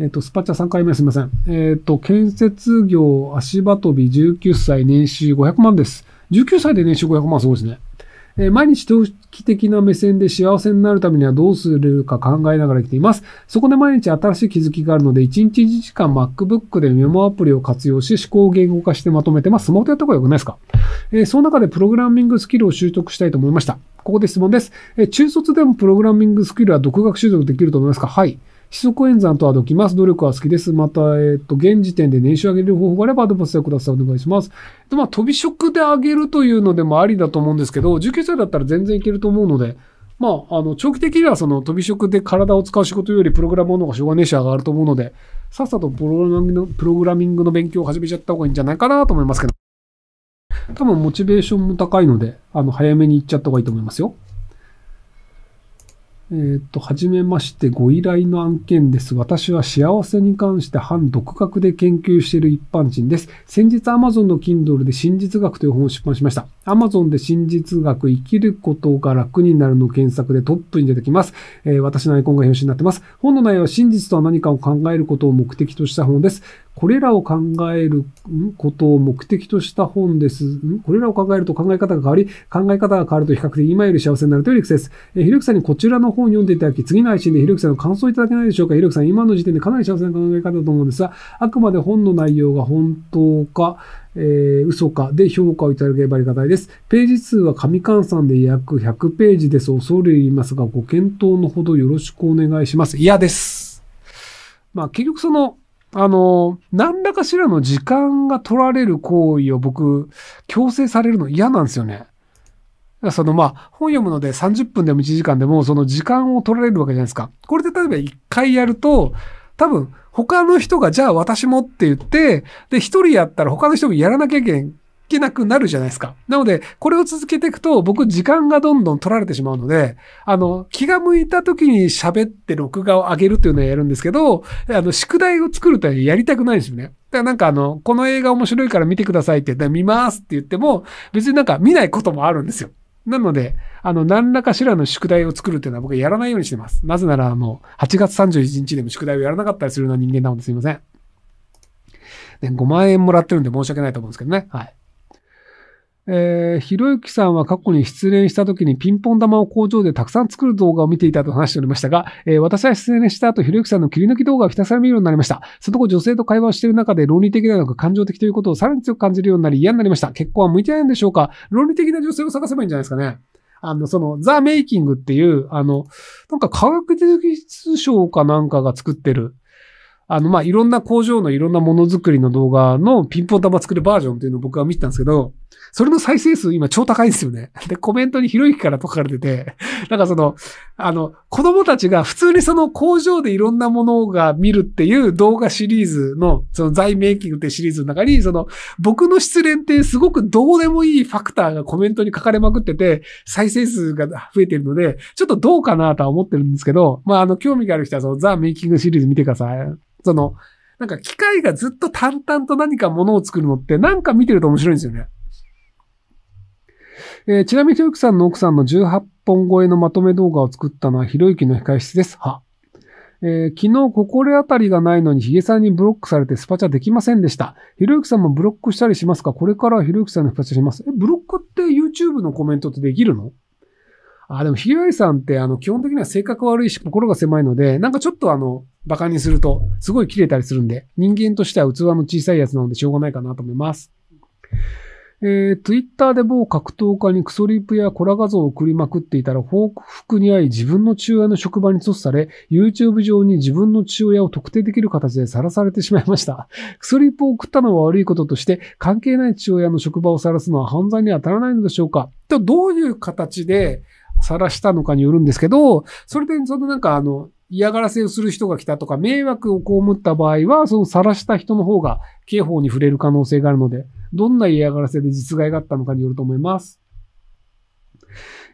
えっ、ー、と、スパチャ3回目すみません。えっ、ー、と、建設業足場飛び19歳年収500万です。19歳で年収500万すごいですね。えー、毎日投機的な目線で幸せになるためにはどうするか考えながら生きています。そこで毎日新しい気づきがあるので、1日1時間 MacBook でメモアプリを活用し、思考言語化してまとめてます。スマホでやった方が良くないですかえー、その中でプログラミングスキルを習得したいと思いました。ここで質問です。え中卒でもプログラミングスキルは独学習得できると思いますかはい。四則演算とはどきます。努力は好きです。また、えっと、現時点で年収上げる方法があればアドバイスをください。お願いします。で、まあ、飛び職で上げるというのでもありだと思うんですけど、19歳だったら全然いけると思うので、まあ、あの、長期的にはその飛び職で体を使う仕事よりプログラムの方がしょうがねえし上がると思うので、さっさとプログラミングの、プログラミングの勉強を始めちゃった方がいいんじゃないかなと思いますけど、多分モチベーションも高いので、あの、早めに行っちゃった方がいいと思いますよ。えー、っと、はじめまして、ご依頼の案件です。私は幸せに関して反独学で研究している一般人です。先日 Amazon の Kindle で真実学という本を出版しました。Amazon で真実学生きることが楽になるの検索でトップに出てきます。えー、私のアイコンが表紙になってます。本の内容は真実とは何かを考えることを目的とした本です。これらを考えることを目的とした本です。これらを考えると考え方が変わり、考え方が変わると比較的今より幸せになるという理クです。えひろゆきさんにこちらの本を読んでいただき、次の配信でひろゆきさんの感想をいただけないでしょうか。ひろゆきさん、今の時点でかなり幸せな考え方だと思うんですが、あくまで本の内容が本当か、えー、嘘かで評価をいただければありがたいです。ページ数は紙換算で約100ページです。恐れ入りますが、ご検討のほどよろしくお願いします。嫌です。まあ結局その、あの、何らかしらの時間が取られる行為を僕、強制されるの嫌なんですよね。そのまあ、本読むので30分でも1時間でも、その時間を取られるわけじゃないですか。これで例えば1回やると、多分、他の人が、じゃあ私もって言って、で、一人やったら他の人もやらなきゃいけけなくなるじゃないですか。なので、これを続けていくと、僕、時間がどんどん取られてしまうので、あの、気が向いた時に喋って録画を上げるっていうのをやるんですけど、あの、宿題を作るとやりたくないんですよね。だからなんかあの、この映画面白いから見てくださいって言っら見ますって言っても、別になんか見ないこともあるんですよ。なので、あの、何らかしらの宿題を作るっていうのは僕やらないようにしてます。なぜならあの、8月31日でも宿題をやらなかったりするような人間なのですいません。ね、5万円もらってるんで申し訳ないと思うんですけどね。はい。えー、ひろゆきさんは過去に失恋した時にピンポン玉を工場でたくさん作る動画を見ていたと話しておりましたが、えー、私は失恋した後、ひろゆきさんの切り抜き動画をひたすら見るようになりました。その後、女性と会話をしている中で論理的ではなく感情的ということをさらに強く感じるようになり嫌になりました。結婚は向いてないんでしょうか論理的な女性を探せばいいんじゃないですかね。あの、その、ザ・メイキングっていう、あの、なんか科学技術賞かなんかが作ってる、あの、まあ、いろんな工場のいろんなものづくりの動画のピンポン玉作るバージョンっていうのを僕は見てたんですけど、それの再生数今超高いんですよね。で、コメントにひろゆきから書かれてて、なんかその、あの、子供たちが普通にその工場でいろんなものが見るっていう動画シリーズの、その在メイキングってシリーズの中に、その、僕の失恋ってすごくどうでもいいファクターがコメントに書かれまくってて、再生数が増えてるので、ちょっとどうかなとは思ってるんですけど、まあ、あの、興味がある人はそのザ・メイキングシリーズ見てください。その、なんか機械がずっと淡々と何かものを作るのってなんか見てると面白いんですよね。えー、ちなみにひろゆきさんの奥さんの18本超えのまとめ動画を作ったのはひろゆきの控室です。は。えー、昨日心当たりがないのにヒゲさんにブロックされてスパチャできませんでした。ひろゆきさんもブロックしたりしますかこれからはひろゆきさんのスパチャします。え、ブロックって YouTube のコメントってできるのあ、でもひげさんってあの、基本的には性格悪いし心が狭いので、なんかちょっとあの、馬鹿にすると、すごい切れたりするんで、人間としては器の小さいやつなのでしょうがないかなと思います。えー、ツイッターで某格闘家にクソリープやコラ画像を送りまくっていたら報復に遭い自分の父親の職場に阻止され、YouTube 上に自分の父親を特定できる形でさらされてしまいました。クソリープを送ったのは悪いこととして、関係ない父親の職場を晒すのは犯罪に当たらないのでしょうかと、どういう形で晒したのかによるんですけど、それで、そのなんかあの、嫌がらせをする人が来たとか、迷惑を被った場合は、その晒した人の方が刑法に触れる可能性があるので、どんな嫌がらせで実害があったのかによると思います。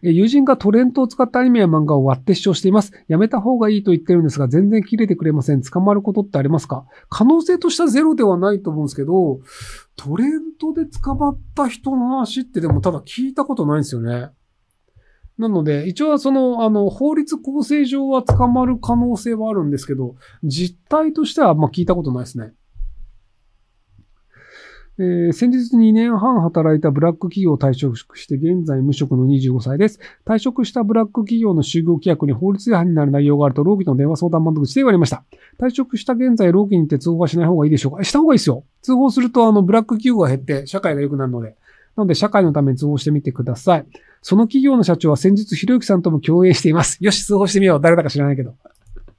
友人がトレントを使ったアニメや漫画を割って視聴しています。やめた方がいいと言ってるんですが、全然切れてくれません。捕まることってありますか可能性としてはゼロではないと思うんですけど、トレントで捕まった人の話ってでもただ聞いたことないんですよね。なので、一応その、あの、法律構成上は捕まる可能性はあるんですけど、実態としてはあんま聞いたことないですね。えー、先日2年半働いたブラック企業を退職して現在無職の25歳です。退職したブラック企業の就業規約に法律違反になる内容があると、労基の電話相談窓口で言われました。退職した現在、労基にって通報はしない方がいいでしょうかした方がいいですよ。通報すると、あの、ブラック企業が減って社会が良くなるので。なので、社会のために通報してみてください。その企業の社長は先日、ひろゆきさんとも共演しています。よし、通報してみよう。誰だか知らないけど。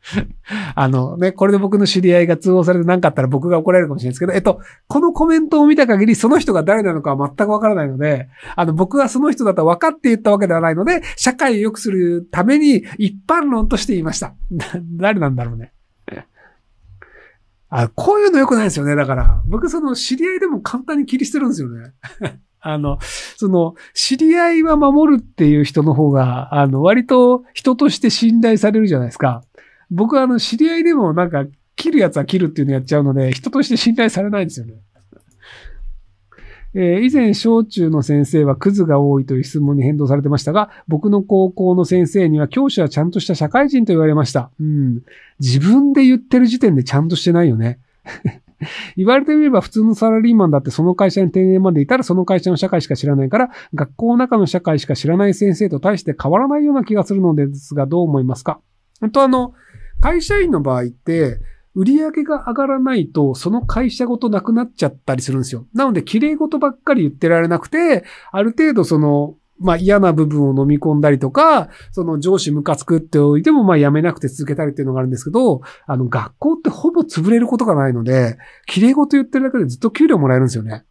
あのね、これで僕の知り合いが通報されて何かあったら僕が怒られるかもしれないですけど、えっと、このコメントを見た限りその人が誰なのかは全くわからないので、あの、僕はその人だと分かって言ったわけではないので、社会を良くするために一般論として言いました。誰なんだろうね。あ、こういうの良くないですよね。だから、僕その知り合いでも簡単に切り捨てるんですよね。あの、その、知り合いは守るっていう人の方が、あの、割と人として信頼されるじゃないですか。僕はあの、知り合いでもなんか、切るやつは切るっていうのやっちゃうので、人として信頼されないんですよね。えー、以前、小中の先生はクズが多いという質問に返答されてましたが、僕の高校の先生には教師はちゃんとした社会人と言われました。うん。自分で言ってる時点でちゃんとしてないよね。言われてみれば普通のサラリーマンだってその会社に定年までいたらその会社の社会しか知らないから、学校の中の社会しか知らない先生と対して変わらないような気がするのですが、どう思いますか本当あの、会社員の場合って、売り上げが上がらないと、その会社ごとなくなっちゃったりするんですよ。なので、綺麗事ばっかり言ってられなくて、ある程度その、まあ嫌な部分を飲み込んだりとか、その上司ムカつくっておいても、まあ辞めなくて続けたりっていうのがあるんですけど、あの学校ってほぼ潰れることがないので、綺麗事言ってるだけでずっと給料もらえるんですよね。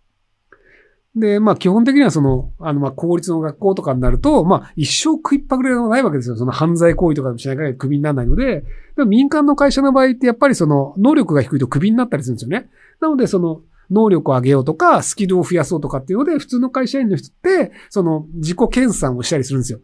で、まあ基本的にはその、あのまあ公立の学校とかになると、まあ一生食いっぱぐれのないわけですよ。その犯罪行為とかもしないからクビにならないので、で民間の会社の場合ってやっぱりその能力が低いとクビになったりするんですよね。なのでその、能力を上げようとか、スキルを増やそうとかっていうので、普通の会社員の人って、その自己研鑽をしたりするんですよ。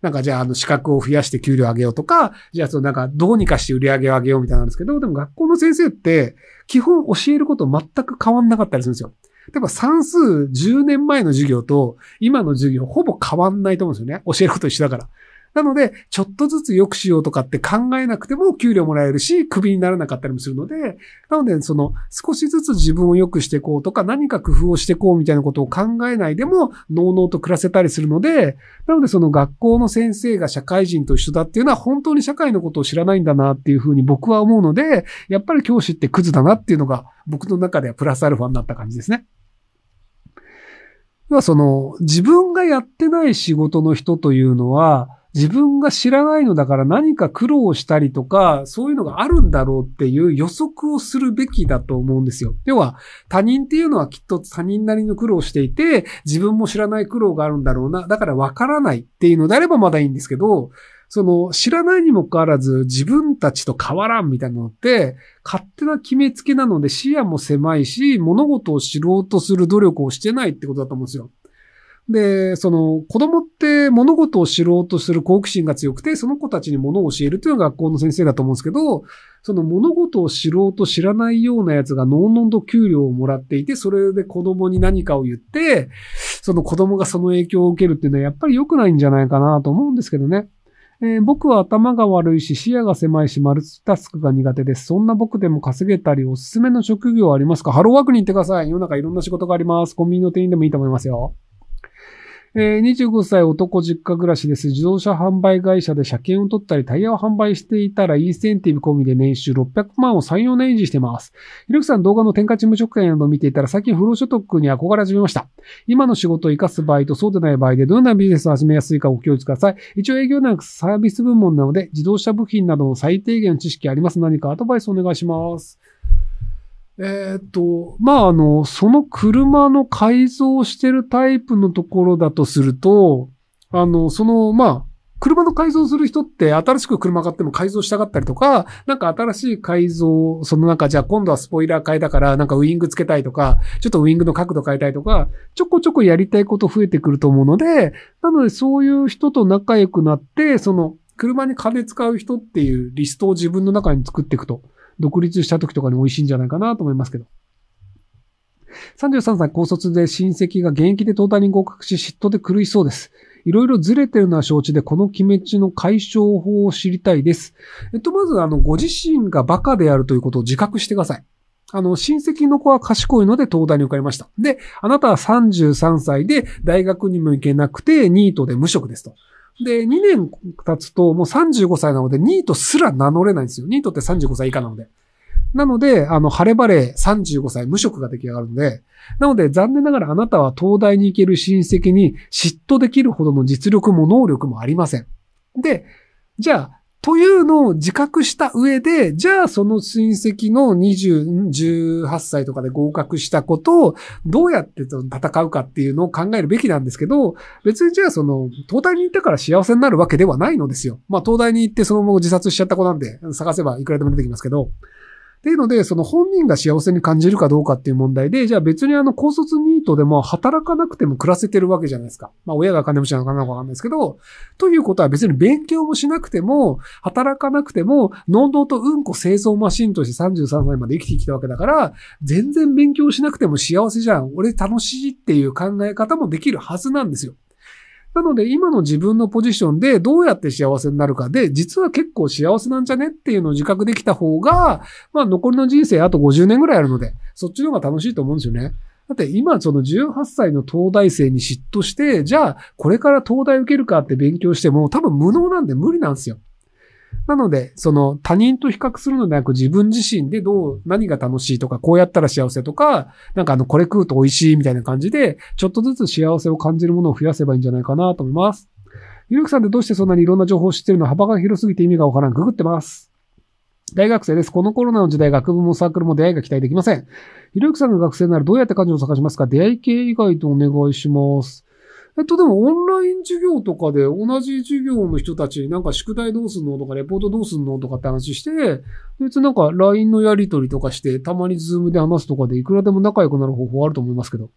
なんかじゃあ、あの、資格を増やして給料を上げようとか、じゃあ、そのなんか、どうにかして売り上げを上げようみたいなんですけど、でも学校の先生って、基本教えること全く変わんなかったりするんですよ。例えば算数10年前の授業と今の授業ほぼ変わんないと思うんですよね。教えること一緒だから。なので、ちょっとずつ良くしようとかって考えなくても給料もらえるし、クビにならなかったりもするので、なので、その、少しずつ自分を良くしていこうとか、何か工夫をしていこうみたいなことを考えないでも、のうのうと暮らせたりするので、なので、その学校の先生が社会人と一緒だっていうのは、本当に社会のことを知らないんだなっていうふうに僕は思うので、やっぱり教師ってクズだなっていうのが、僕の中ではプラスアルファになった感じですね。ではその、自分がやってない仕事の人というのは、自分が知らないのだから何か苦労したりとか、そういうのがあるんだろうっていう予測をするべきだと思うんですよ。要は、他人っていうのはきっと他人なりの苦労をしていて、自分も知らない苦労があるんだろうな。だからわからないっていうのであればまだいいんですけど、その、知らないにもかかわらず自分たちと変わらんみたいなのって、勝手な決めつけなので視野も狭いし、物事を知ろうとする努力をしてないってことだと思うんですよ。で、その子供って物事を知ろうとする好奇心が強くて、その子たちに物を教えるというのが学校の先生だと思うんですけど、その物事を知ろうと知らないようなやつがのんのんと給料をもらっていて、それで子供に何かを言って、その子供がその影響を受けるっていうのはやっぱり良くないんじゃないかなと思うんですけどね。えー、僕は頭が悪いし視野が狭いしマルチタスクが苦手です。そんな僕でも稼げたりおすすめの職業ありますかハローワークに行ってください。世の中いろんな仕事があります。コンビニの店員でもいいと思いますよ。えー、25歳男実家暮らしです。自動車販売会社で車検を取ったりタイヤを販売していたらインセンティブ込みで年収600万を3、4年維持してます。ひろきさん動画の転嫁事務職権などを見ていたら最近不労所得に憧れ始めました。今の仕事を活かす場合とそうでない場合でどんなビジネスを始めやすいかご教示ください。一応営業なくサービス部門なので自動車部品などの最低限の知識あります。何かアドバイスお願いします。えっ、と、まあ、あの、その車の改造してるタイプのところだとすると、あの、その、まあ、車の改造する人って新しく車買っても改造したかったりとか、なんか新しい改造、そのなんかじゃあ今度はスポイラー変えだからなんかウィングつけたいとか、ちょっとウィングの角度変えたいとか、ちょこちょこやりたいこと増えてくると思うので、なのでそういう人と仲良くなって、その車に金使う人っていうリストを自分の中に作っていくと。独立した時とかに美味しいんじゃないかなと思いますけど。33歳高卒で親戚が現役で東大に合格し嫉妬で狂いそうです。いろいろずれてるのは承知で、この決め地の解消法を知りたいです。えっと、まず、あの、ご自身がバカであるということを自覚してください。あの、親戚の子は賢いので東大に受かりました。で、あなたは33歳で大学にも行けなくてニートで無職ですと。で、2年経つともう35歳なので、ニートすら名乗れないんですよ。ニートって35歳以下なので。なので、あの、晴れ晴れ35歳無職が出来上がるので、なので残念ながらあなたは東大に行ける親戚に嫉妬できるほどの実力も能力もありません。で、じゃあ、というのを自覚した上で、じゃあその親戚の2 8歳とかで合格したことをどうやって戦うかっていうのを考えるべきなんですけど、別にじゃあその、東大に行ったから幸せになるわけではないのですよ。まあ東大に行ってそのまま自殺しちゃった子なんで、探せばいくらでも出てきますけど。っていうので、その本人が幸せに感じるかどうかっていう問題で、じゃあ別にあの高卒ニートでも働かなくても暮らせてるわけじゃないですか。まあ親が金持ちなのかなかわかんないですけど、ということは別に勉強もしなくても、働かなくても、能動とうんこ製造マシンとして33歳まで生きてきたわけだから、全然勉強しなくても幸せじゃん。俺楽しいっていう考え方もできるはずなんですよ。なので、今の自分のポジションでどうやって幸せになるかで、実は結構幸せなんじゃねっていうのを自覚できた方が、まあ、残りの人生あと50年ぐらいあるので、そっちの方が楽しいと思うんですよね。だって今その18歳の東大生に嫉妬して、じゃあこれから東大受けるかって勉強しても多分無能なんで無理なんですよ。なので、その他人と比較するのではなく自分自身でどう、何が楽しいとか、こうやったら幸せとか、なんかあの、これ食うと美味しいみたいな感じで、ちょっとずつ幸せを感じるものを増やせばいいんじゃないかなと思います。ゆうきさんってどうしてそんなにいろんな情報を知ってるの幅が広すぎて意味がわからん。ググってます。大学生です。このコロナの時代、学部もサークルも出会いが期待できません。ひろゆきさんが学生ならどうやって彼女を探しますか出会い系以外とお願いします。えっと、でもオンライン授業とかで同じ授業の人たち、なんか宿題どうすんのとか、レポートどうすんのとかって話して、別になんか LINE のやり取りとかして、たまに Zoom で話すとかでいくらでも仲良くなる方法あると思いますけど。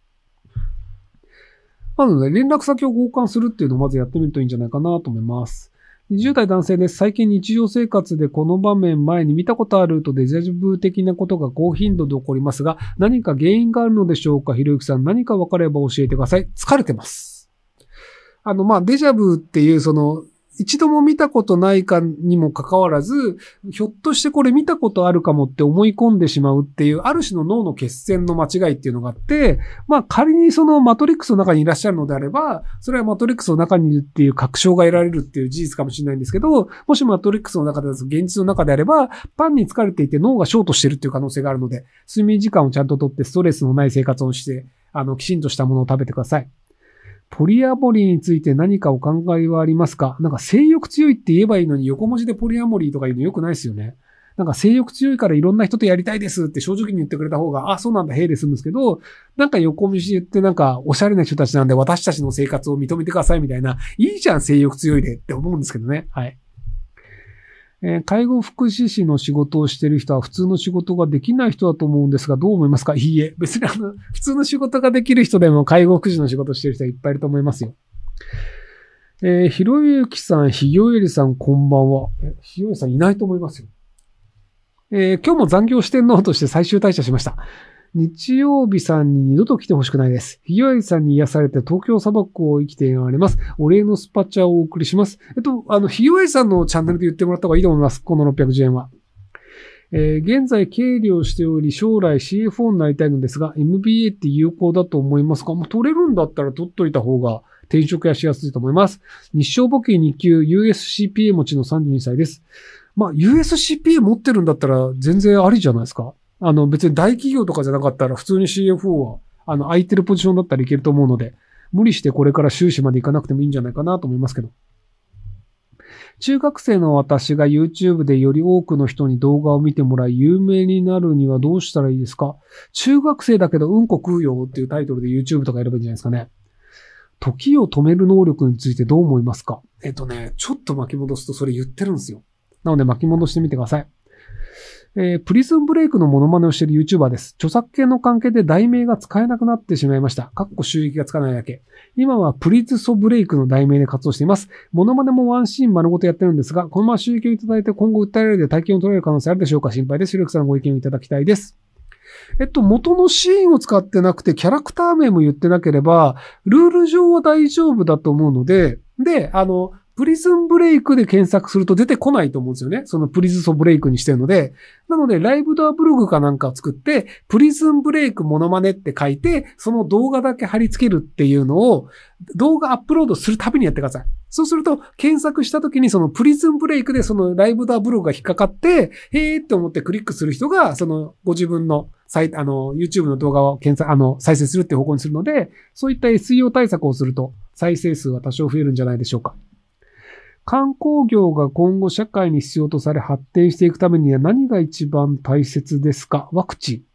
なので、連絡先を交換するっていうのをまずやってみるといいんじゃないかなと思います。20代男性です。最近日常生活でこの場面前に見たことあるとデジャブ的なことが高頻度で起こりますが、何か原因があるのでしょうかひろゆきさん、何か分かれば教えてください。疲れてます。あの、まあ、デジャブっていう、その、一度も見たことないかにもかかわらず、ひょっとしてこれ見たことあるかもって思い込んでしまうっていう、ある種の脳の血栓の間違いっていうのがあって、まあ仮にそのマトリックスの中にいらっしゃるのであれば、それはマトリックスの中にいるっていう確証が得られるっていう事実かもしれないんですけど、もしマトリックスの中で、現実の中であれば、パンに疲れていて脳がショートしてるっていう可能性があるので、睡眠時間をちゃんととってストレスのない生活をして、あの、きちんとしたものを食べてください。ポリアモリーについて何かお考えはありますかなんか性欲強いって言えばいいのに横文字でポリアモリーとか言うの良くないですよね。なんか性欲強いからいろんな人とやりたいですって正直に言ってくれた方が、あ、そうなんだ、へいで済むんですけど、なんか横道言ってなんかおしゃれな人たちなんで私たちの生活を認めてくださいみたいな、いいじゃん、性欲強いでって思うんですけどね。はい。え介護福祉士の仕事をしてる人は普通の仕事ができない人だと思うんですが、どう思いますかいいえ。別にあの、普通の仕事ができる人でも介護福祉の仕事してる人はいっぱいいると思いますよ。えー、ひろゆきさん、ひよゆりさん、こんばんは。ひよゆりさんいないと思いますよ。えー、今日も残業してんのとして最終退社しました。日曜日さんに二度と来てほしくないです。ひぎわりさんに癒されて東京砂漠を生きていられます。お礼のスパチャをお送りします。えっと、あの、ひぎわりさんのチャンネルで言ってもらった方がいいと思います。この610円は。えー、現在経理をしており、将来 CFO になりたいのですが、MBA って有効だと思いますかもう取れるんだったら取っといた方が転職やしやすいと思います。日照簿記2級 USCPA 持ちの32歳です。まあ、USCPA 持ってるんだったら全然ありじゃないですかあの、別に大企業とかじゃなかったら、普通に CFO は、あの、空いてるポジションだったらいけると思うので、無理してこれから収支まで行かなくてもいいんじゃないかなと思いますけど。中学生の私が YouTube でより多くの人に動画を見てもらい、有名になるにはどうしたらいいですか中学生だけどうんこ食うよっていうタイトルで YouTube とかやればいいんじゃないですかね。時を止める能力についてどう思いますかえっとね、ちょっと巻き戻すとそれ言ってるんですよ。なので巻き戻してみてください。えー、プリズンブレイクのモノマネをしている YouTuber です。著作権の関係で題名が使えなくなってしまいました。かっこ収益がつかないだけ。今はプリズソブレイクの題名で活動しています。モノマネもワンシーン丸ごとやってるんですが、このまま収益をいただいて今後訴えられて体験を取られる可能性あるでしょうか心配です。ひろゆさんのご意見をいただきたいです。えっと、元のシーンを使ってなくて、キャラクター名も言ってなければ、ルール上は大丈夫だと思うので、で、あの、プリズンブレイクで検索すると出てこないと思うんですよね。そのプリズソブレイクにしてるので。なので、ライブドアブログかなんかを作って、プリズンブレイクモノマネって書いて、その動画だけ貼り付けるっていうのを、動画アップロードするたびにやってください。そうすると、検索した時にそのプリズンブレイクでそのライブドアブログが引っかかって、へーって思ってクリックする人が、そのご自分のサイ、あの、YouTube の動画を検索、あの、再生するって方向にするので、そういった SEO 対策をすると、再生数は多少増えるんじゃないでしょうか。観光業が今後社会に必要とされ発展していくためには何が一番大切ですかワクチン。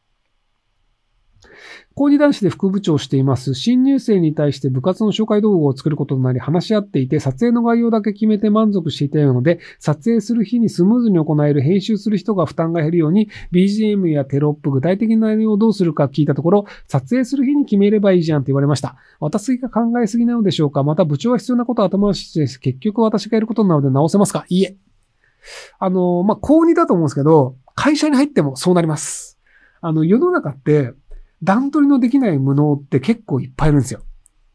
高2男子で副部長をしています。新入生に対して部活の紹介動画を作ることになり話し合っていて、撮影の概要だけ決めて満足していたようなので、撮影する日にスムーズに行える編集する人が負担が減るように、BGM やテロップ、具体的な内容をどうするか聞いたところ、撮影する日に決めればいいじゃんって言われました。私が考えすぎなのでしょうかまた部長は必要なことを頭をして、結局私がいることなので直せますかいいえ。あの、まあ、高2だと思うんですけど、会社に入ってもそうなります。あの、世の中って、段取りのできない無能って結構いっぱいいるんですよ。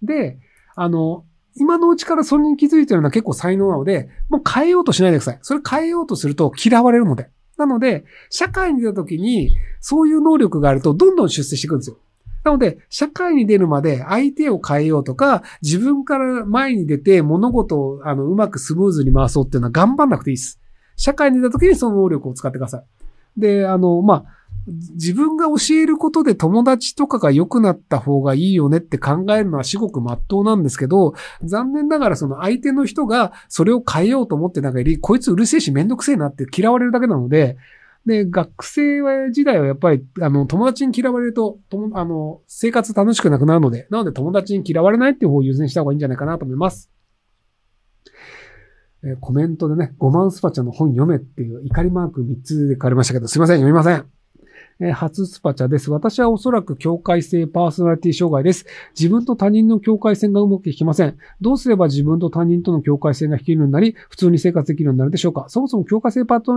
で、あの、今のうちからそれに気づいてるのは結構才能なので、もう変えようとしないでください。それ変えようとすると嫌われるので。なので、社会に出た時に、そういう能力があると、どんどん出世していくんですよ。なので、社会に出るまで相手を変えようとか、自分から前に出て物事をあのうまくスムーズに回そうっていうのは頑張んなくていいです。社会に出た時にその能力を使ってください。で、あの、まあ、自分が教えることで友達とかが良くなった方がいいよねって考えるのは至極真っ当なんですけど、残念ながらその相手の人がそれを変えようと思ってなんかより、こいつうるせえしめんどくせえなって嫌われるだけなので、で、学生時代はやっぱり、あの、友達に嫌われると、とも、あの、生活楽しくなくなるので、なので友達に嫌われないっていう方を優先した方がいいんじゃないかなと思います。えー、コメントでね、5万スパチャの本読めっていう怒りマーク3つで書かれましたけど、すいません、読みません。え初スパチャです。私はおそらく境界性パーソナリティ障害です。自分と他人の境界線がうまくいきません。どうすれば自分と他人との境界線が引けるようになり、普通に生活できるようになるでしょうかそもそも境界性パーソ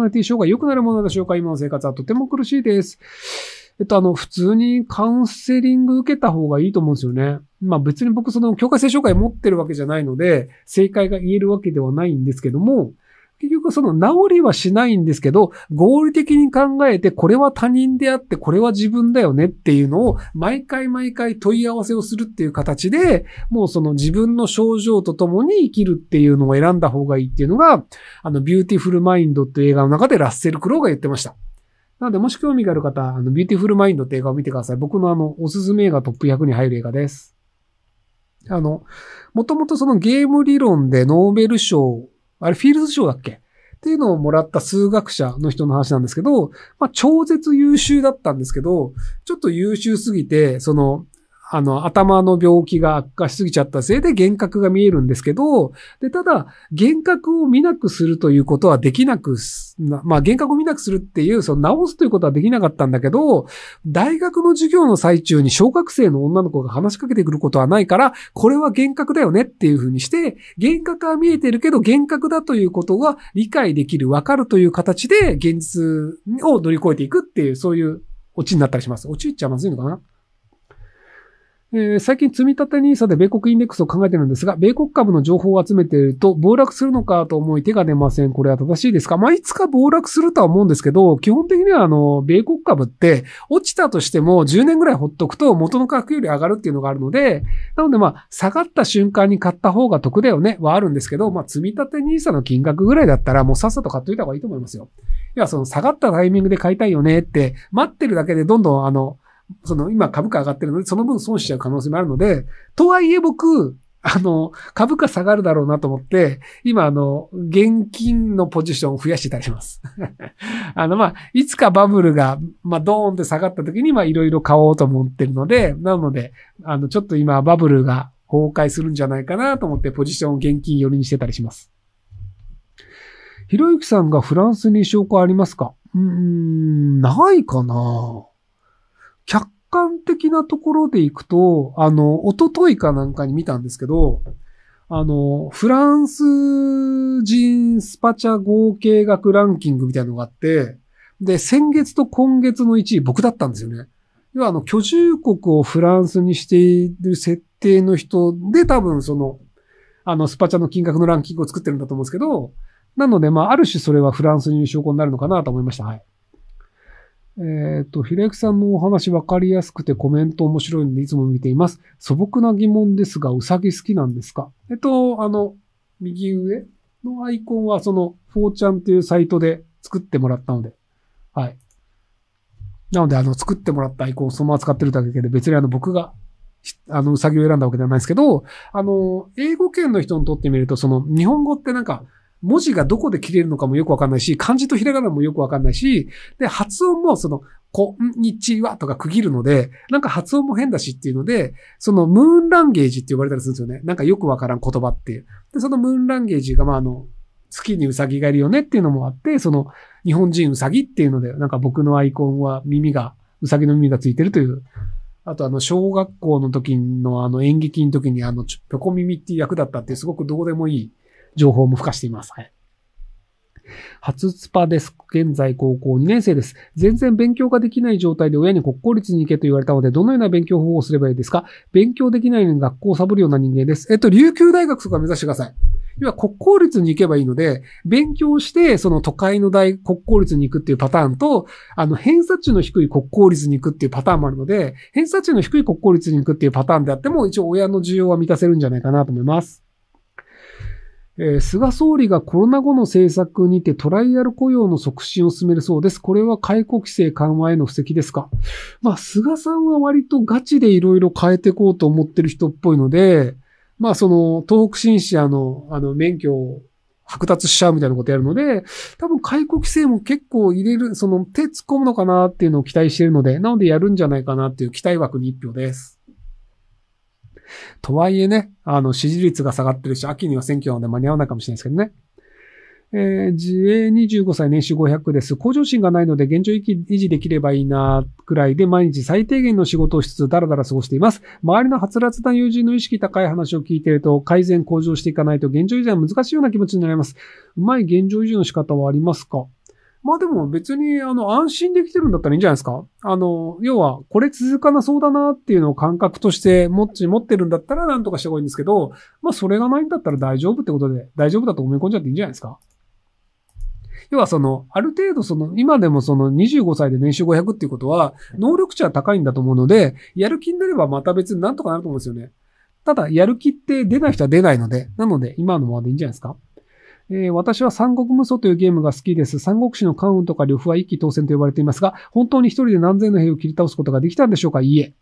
ナリティ障害良くなるものでしょうか今の生活はとても苦しいです。えっと、あの、普通にカウンセリング受けた方がいいと思うんですよね。まあ別に僕その境界性障害持ってるわけじゃないので、正解が言えるわけではないんですけども、結局その治りはしないんですけど、合理的に考えて、これは他人であって、これは自分だよねっていうのを、毎回毎回問い合わせをするっていう形で、もうその自分の症状とともに生きるっていうのを選んだ方がいいっていうのが、あの、ビューティフルマインドっていう映画の中でラッセル・クローが言ってました。なので、もし興味がある方、あの、ビューティフルマインドって映画を見てください。僕のあの、おすすめ映画トップ100に入る映画です。あの、もともとそのゲーム理論でノーベル賞あれフィールズ賞だっけっていうのをもらった数学者の人の話なんですけど、まあ、超絶優秀だったんですけど、ちょっと優秀すぎて、その、あの、頭の病気が悪化しすぎちゃったせいで幻覚が見えるんですけど、で、ただ、幻覚を見なくするということはできなくまあ、幻覚を見なくするっていう、その治すということはできなかったんだけど、大学の授業の最中に小学生の女の子が話しかけてくることはないから、これは幻覚だよねっていうふうにして、幻覚は見えてるけど、幻覚だということは理解できる、わかるという形で現実を乗り越えていくっていう、そういうオチになったりします。オチ言っちゃまずいのかなえー、最近積立 NISA で米国インデックスを考えてるんですが、米国株の情報を集めてると暴落するのかと思い手が出ません。これは正しいですかまあ、いつか暴落するとは思うんですけど、基本的にはあの、米国株って落ちたとしても10年ぐらいほっとくと元の価格より上がるっていうのがあるので、なのでまあ、下がった瞬間に買った方が得だよね、はあるんですけど、まあ、積立 NISA の金額ぐらいだったらもうさっさと買っといた方がいいと思いますよ。いや、その下がったタイミングで買いたいよねって、待ってるだけでどんどんあの、その今株価上がってるので、その分損しちゃう可能性もあるので、とはいえ僕、あの、株価下がるだろうなと思って、今あの、現金のポジションを増やしてたりします あの、まあ、いつかバブルが、まあ、ドーンって下がった時に、ま、いろいろ買おうと思ってるので、なので、あの、ちょっと今バブルが崩壊するんじゃないかなと思って、ポジションを現金寄りにしてたりします。ひろゆきさんがフランスに証拠ありますかうーん、ないかな客観的なところでいくと、あの、おとといかなんかに見たんですけど、あの、フランス人スパチャ合計額ランキングみたいなのがあって、で、先月と今月の1位僕だったんですよね。要はあの、居住国をフランスにしている設定の人で多分その、あの、スパチャの金額のランキングを作ってるんだと思うんですけど、なので、まあ、ある種それはフランスに証拠になるのかなと思いました。はい。えっ、ー、と、ひらゆきさんのお話分かりやすくてコメント面白いんでいつも見ています。素朴な疑問ですが、うさぎ好きなんですかえっと、あの、右上のアイコンはその、フォーちゃんというサイトで作ってもらったので、はい。なので、あの、作ってもらったアイコンをそのまま使ってるだけで、別にあの、僕が、あの、うさぎを選んだわけではないですけど、あの、英語圏の人にとってみると、その、日本語ってなんか、文字がどこで切れるのかもよくわかんないし、漢字とひらがなもよくわかんないし、で、発音もその、こんにちはとか区切るので、なんか発音も変だしっていうので、そのムーンランゲージって呼ばれたりするんですよね。なんかよくわからん言葉っていう。で、そのムーンランゲージが、まあ、あの、月にウサギがいるよねっていうのもあって、その、日本人ウサギっていうので、なんか僕のアイコンは耳が、ウサギの耳がついてるという、あとあの、小学校の時のあの演劇の時にあの、ぴょこ耳っていう役だったってすごくどうでもいい情報も付加しています。はい。初スパです。現在高校2年生です。全然勉強ができない状態で親に国公立に行けと言われたので、どのような勉強方法をすればいいですか勉強できないのに学校をサボるような人間です。えっと、琉球大学とか目指してください。要は国公立に行けばいいので、勉強して、その都会の大国公立に行くっていうパターンと、あの、偏差値の低い国公立に行くっていうパターンもあるので、偏差値の低い国公立に行くっていうパターンであっても、一応親の需要は満たせるんじゃないかなと思います。えー、菅総理がコロナ後の政策にてトライアル雇用の促進を進めるそうです。これは解雇規制緩和への布石ですかまあ、菅さんは割とガチでいろいろ変えていこうと思ってる人っぽいので、まあ、その、東北新社の、あの、免許を剥奪しちゃうみたいなことやるので、多分解雇規制も結構入れる、その、手突っ込むのかなっていうのを期待しているので、なのでやるんじゃないかなっていう期待枠に一票です。とはいえね、あの、支持率が下がってるし、秋には選挙なので間に合わないかもしれないですけどね。えー、自営25歳年収500です。向上心がないので現状維持できればいいな、くらいで毎日最低限の仕事をしつつだらだら過ごしています。周りのはつらつな友人の意識高い話を聞いていると改善向上していかないと現状維持は難しいような気持ちになります。うまい現状維持の仕方はありますかまあでも別に、あの、安心できてるんだったらいいんじゃないですかあの、要は、これ続かなそうだなっていうのを感覚として、もっち持ってるんだったらなんとかして方がいいんですけど、まあそれがないんだったら大丈夫ってことで、大丈夫だと思い込んじゃっていいんじゃないですか要はその、ある程度その、今でもその25歳で年収500っていうことは、能力値は高いんだと思うので、やる気になればまた別になんとかなると思うんですよね。ただ、やる気って出ない人は出ないので、なので、今のままでいいんじゃないですかえー、私は三国無双というゲームが好きです。三国志の関羽とか呂布は一騎当選と呼ばれていますが、本当に一人で何千の兵を切り倒すことができたんでしょうかいいえ。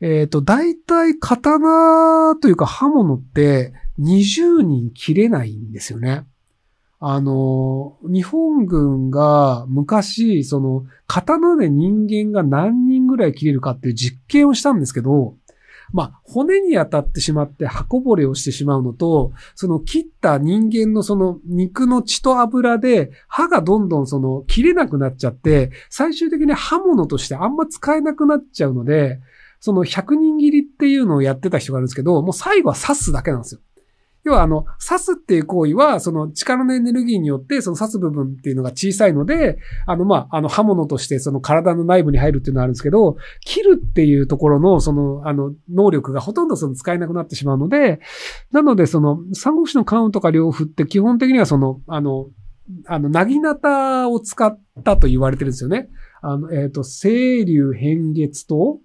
えっ、ー、と、大体刀というか刃物って20人切れないんですよね。あの、日本軍が昔、その、刀で人間が何人ぐらい切れるかっていう実験をしたんですけど、まあ、骨に当たってしまって刃こぼれをしてしまうのと、その切った人間のその肉の血と油で歯がどんどんその切れなくなっちゃって、最終的に刃物としてあんま使えなくなっちゃうので、その100人切りっていうのをやってた人がいるんですけど、もう最後は刺すだけなんですよ。要はあの、刺すっていう行為は、その力のエネルギーによって、その刺す部分っていうのが小さいので、あの、まあ、あの、刃物としてその体の内部に入るっていうのはあるんですけど、切るっていうところの、その、あの、能力がほとんどその使えなくなってしまうので、なので、その、三国志の関羽とか両夫って基本的にはその、あの、あの、なぎなたを使ったと言われてるんですよね。あの、えっ、ー、と、清流変月刀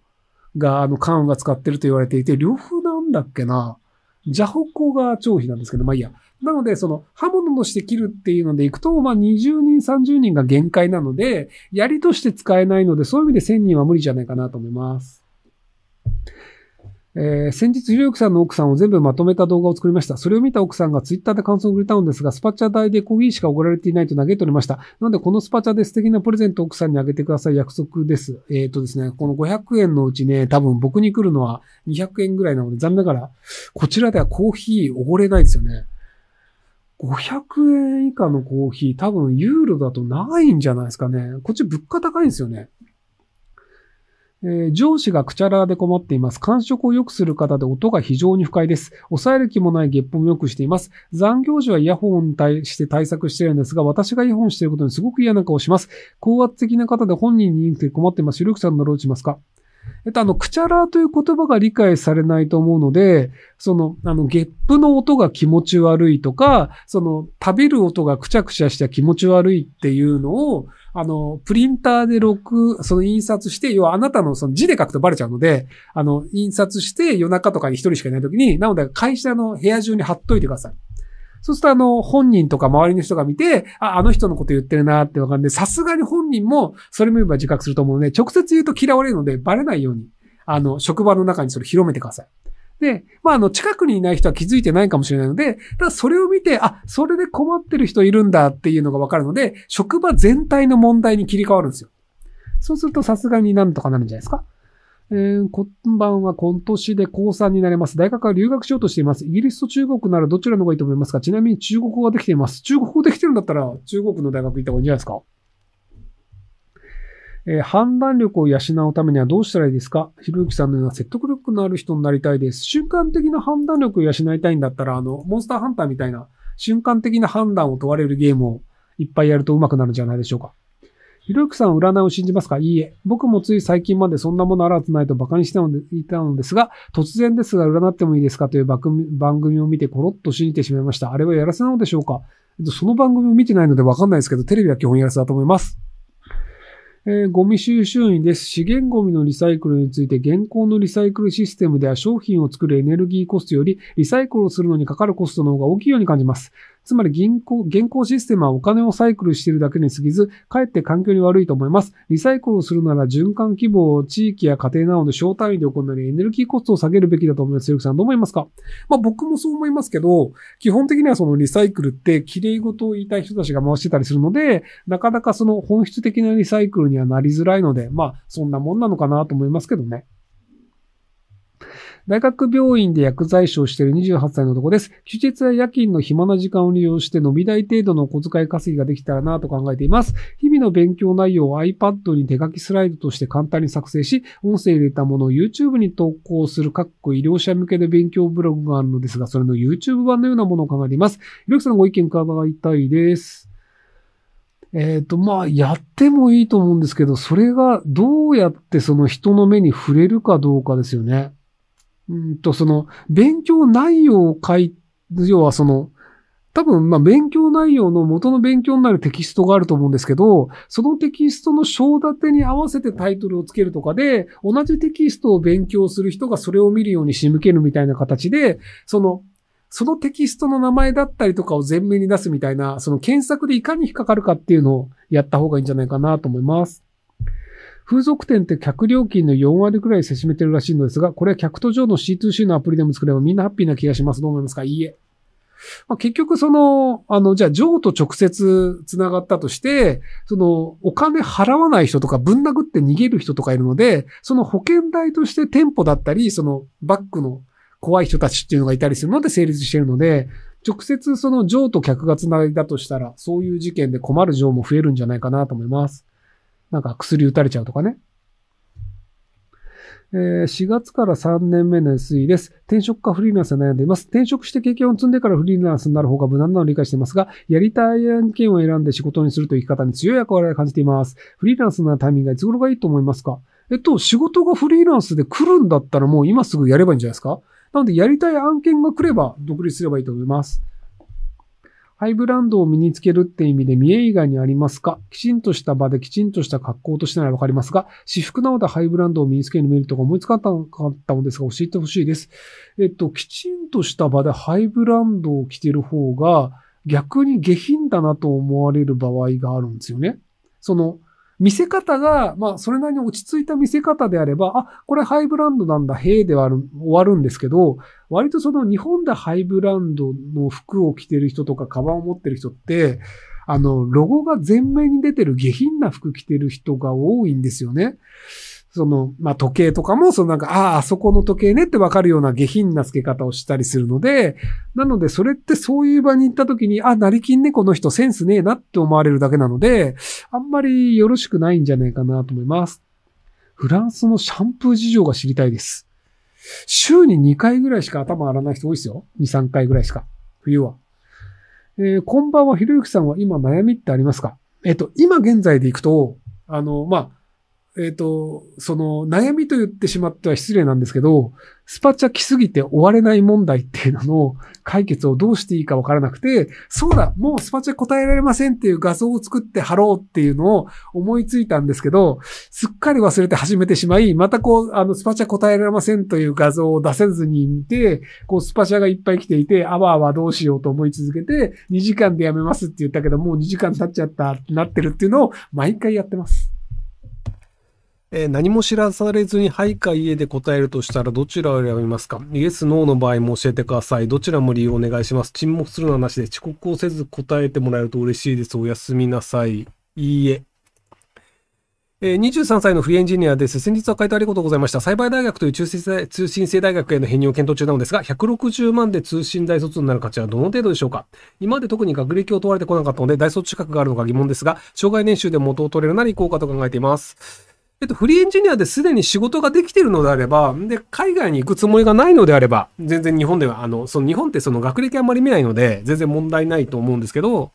が、あの、関羽が使ってると言われていて、両夫なんだっけな。邪北が長飛なんですけど、まあいいや。なので、その、刃物として切るっていうのでいくと、まあ20人、30人が限界なので、槍として使えないので、そういう意味で1000人は無理じゃないかなと思います。えー、先日、ひろゆきさんの奥さんを全部まとめた動画を作りました。それを見た奥さんがツイッターで感想をくれたのですが、スパチャ代でコーヒーしか送られていないと嘆いておりました。なので、このスパチャで素敵なプレゼントを奥さんにあげてください。約束です。えっ、ー、とですね、この500円のうちね、多分僕に来るのは200円ぐらいなので、残念ながら、こちらではコーヒーおごれないですよね。500円以下のコーヒー、多分ユーロだとないんじゃないですかね。こっち物価高いんですよね。えー、上司がくちゃらで困っています。感触を良くする方で音が非常に不快です。抑える気もないゲップも良くしています。残業時はイヤホンに対して対策してるんですが、私がイヤホンしていることにすごく嫌な顔します。高圧的な方で本人に言って困っています。ゆるくさんなら落ちますかえっと、あの、くちゃらという言葉が理解されないと思うので、その、あの、ゲップの音が気持ち悪いとか、その、食べる音がくちゃくちゃした気持ち悪いっていうのを、あの、プリンターで録、その印刷して、要はあなたのその字で書くとバレちゃうので、あの、印刷して夜中とかに一人しかいない時に、なので会社の部屋中に貼っといてください。そうするとあの、本人とか周りの人が見て、あ、あの人のこと言ってるなってわかるんで、さすがに本人もそれも言えば自覚すると思うので、直接言うと嫌われるので、バレないように、あの、職場の中にそれ広めてください。で、まあ、あの、近くにいない人は気づいてないかもしれないので、ただそれを見て、あ、それで困ってる人いるんだっていうのがわかるので、職場全体の問題に切り替わるんですよ。そうするとさすがになんとかなるんじゃないですか。えー、こんばんは、今年で高3になれます。大学は留学しようとしています。イギリスと中国ならどちらの方がいいと思いますかちなみに中国語ができています。中国語できてるんだったら、中国の大学行った方がいいんじゃないですかえー、判断力を養うためにはどうしたらいいですかひろゆきさんのような説得力のある人になりたいです。瞬間的な判断力を養いたいんだったら、あの、モンスターハンターみたいな瞬間的な判断を問われるゲームをいっぱいやると上手くなるんじゃないでしょうか。ひろゆきさん占いを信じますかいいえ。僕もつい最近までそんなものあらずないと馬鹿にしていたのですが、突然ですが占ってもいいですかという番組を見てコロッと信じてしまいました。あれはやらせなのでしょうかその番組を見てないのでわかんないですけど、テレビは基本やらせだと思います。えー、ゴミ収集員です。資源ゴミのリサイクルについて現行のリサイクルシステムでは商品を作るエネルギーコストよりリサイクルをするのにかかるコストの方が大きいように感じます。つまり銀行、現行システムはお金をサイクルしているだけに過ぎず、かえって環境に悪いと思います。リサイクルをするなら循環規模を地域や家庭などで小単位で行うエネルギーコストを下げるべきだと思います。ゆきさんどう思いますかまあ僕もそう思いますけど、基本的にはそのリサイクルって綺麗事を言いたい人たちが回してたりするので、なかなかその本質的なリサイクルにはなりづらいので、まあそんなもんなのかなと思いますけどね。大学病院で薬剤師をしている28歳のとこです。休日や夜勤の暇な時間を利用して飲み代程度のお小遣い稼ぎができたらなと考えています。日々の勉強内容を iPad に手書きスライドとして簡単に作成し、音声入れたものを YouTube に投稿する、かっこ医療者向けの勉強ブログがあるのですが、それの YouTube 版のようなものを考えています。ひろきさんのご意見伺いたいです。えっ、ー、と、まあ、やってもいいと思うんですけど、それがどうやってその人の目に触れるかどうかですよね。うんと、その、勉強内容を書い、要はその、多分、まあ、勉強内容の元の勉強になるテキストがあると思うんですけど、そのテキストの章立てに合わせてタイトルをつけるとかで、同じテキストを勉強する人がそれを見るように仕向けるみたいな形で、その、そのテキストの名前だったりとかを前面に出すみたいな、その検索でいかに引っかかるかっていうのをやった方がいいんじゃないかなと思います。風俗店って客料金の4割くらいせしめてるらしいのですが、これは客と上の C2C のアプリでも作ればみんなハッピーな気がします。どう思いますかいいえ。まあ、結局その、あの、じゃあ、譲と直接繋がったとして、その、お金払わない人とか、ぶん殴って逃げる人とかいるので、その保険代として店舗だったり、その、バックの怖い人たちっていうのがいたりするので成立してるので、直接その譲と客が繋りだとしたら、そういう事件で困る上も増えるんじゃないかなと思います。なんか薬打たれちゃうとかね。えー、4月から3年目の SE です。転職かフリーランスで悩んでいます。転職して経験を積んでからフリーランスになる方が無難なのを理解していますが、やりたい案件を選んで仕事にするという生き方に強い役割を感じています。フリーランスのタイミングがいつ頃がいいと思いますかえっと、仕事がフリーランスで来るんだったらもう今すぐやればいいんじゃないですかなので、やりたい案件が来れば独立すればいいと思います。ハイブランドを身につけるって意味で三重以外にありますかきちんとした場できちんとした格好としてならわかりますが、私服なのでハイブランドを身につけるメリットが思いつかったのかったのですが教えてほしいです。えっと、きちんとした場でハイブランドを着てる方が逆に下品だなと思われる場合があるんですよね。その、見せ方が、まあ、それなりに落ち着いた見せ方であれば、あ、これハイブランドなんだ、へえではある、終わるんですけど、割とその日本でハイブランドの服を着てる人とか、カバンを持ってる人って、あの、ロゴが前面に出てる下品な服着てる人が多いんですよね。その、まあ、時計とかも、そのなんか、ああ、あそこの時計ねってわかるような下品な付け方をしたりするので、なので、それってそういう場に行った時に、あ、成金ね、この人センスねえなって思われるだけなので、あんまりよろしくないんじゃないかなと思います。フランスのシャンプー事情が知りたいです。週に2回ぐらいしか頭洗わない人多いですよ。2、3回ぐらいしか。冬は。えー、こんばんは、ひろゆきさんは今悩みってありますかえっと、今現在で行くと、あの、まあ、えっ、ー、と、その、悩みと言ってしまっては失礼なんですけど、スパチャ来すぎて終われない問題っていうのの解決をどうしていいかわからなくて、そうだ、もうスパチャ答えられませんっていう画像を作って貼ろうっていうのを思いついたんですけど、すっかり忘れて始めてしまい、またこう、あの、スパチャ答えられませんという画像を出せずに見て、こう、スパチャがいっぱい来ていて、あわあわどうしようと思い続けて、2時間でやめますって言ったけど、もう2時間経っちゃったってなってるっていうのを毎回やってます。えー、何も知らされずに、はいか家で答えるとしたらどちらを選びますかイエス、ノーの場合も教えてください。どちらも理由をお願いします。沈黙するのはなしで、遅刻をせず答えてもらえると嬉しいです。おやすみなさい。いいえ。えー、23歳のフリーエンジニアです。先日は回答ありがとうございました。サイバー大学という通信制大学への編入を検討中なのですが、160万で通信大卒になる価値はどの程度でしょうか今まで特に学歴を問われてこなかったので、大卒資格があるのか疑問ですが、障害年収で元を取れるなら行こうかと考えています。えっと、フリーエンジニアですでに仕事ができているのであれば、で、海外に行くつもりがないのであれば、全然日本では、あの、その日本ってその学歴あんまり見ないので、全然問題ないと思うんですけど、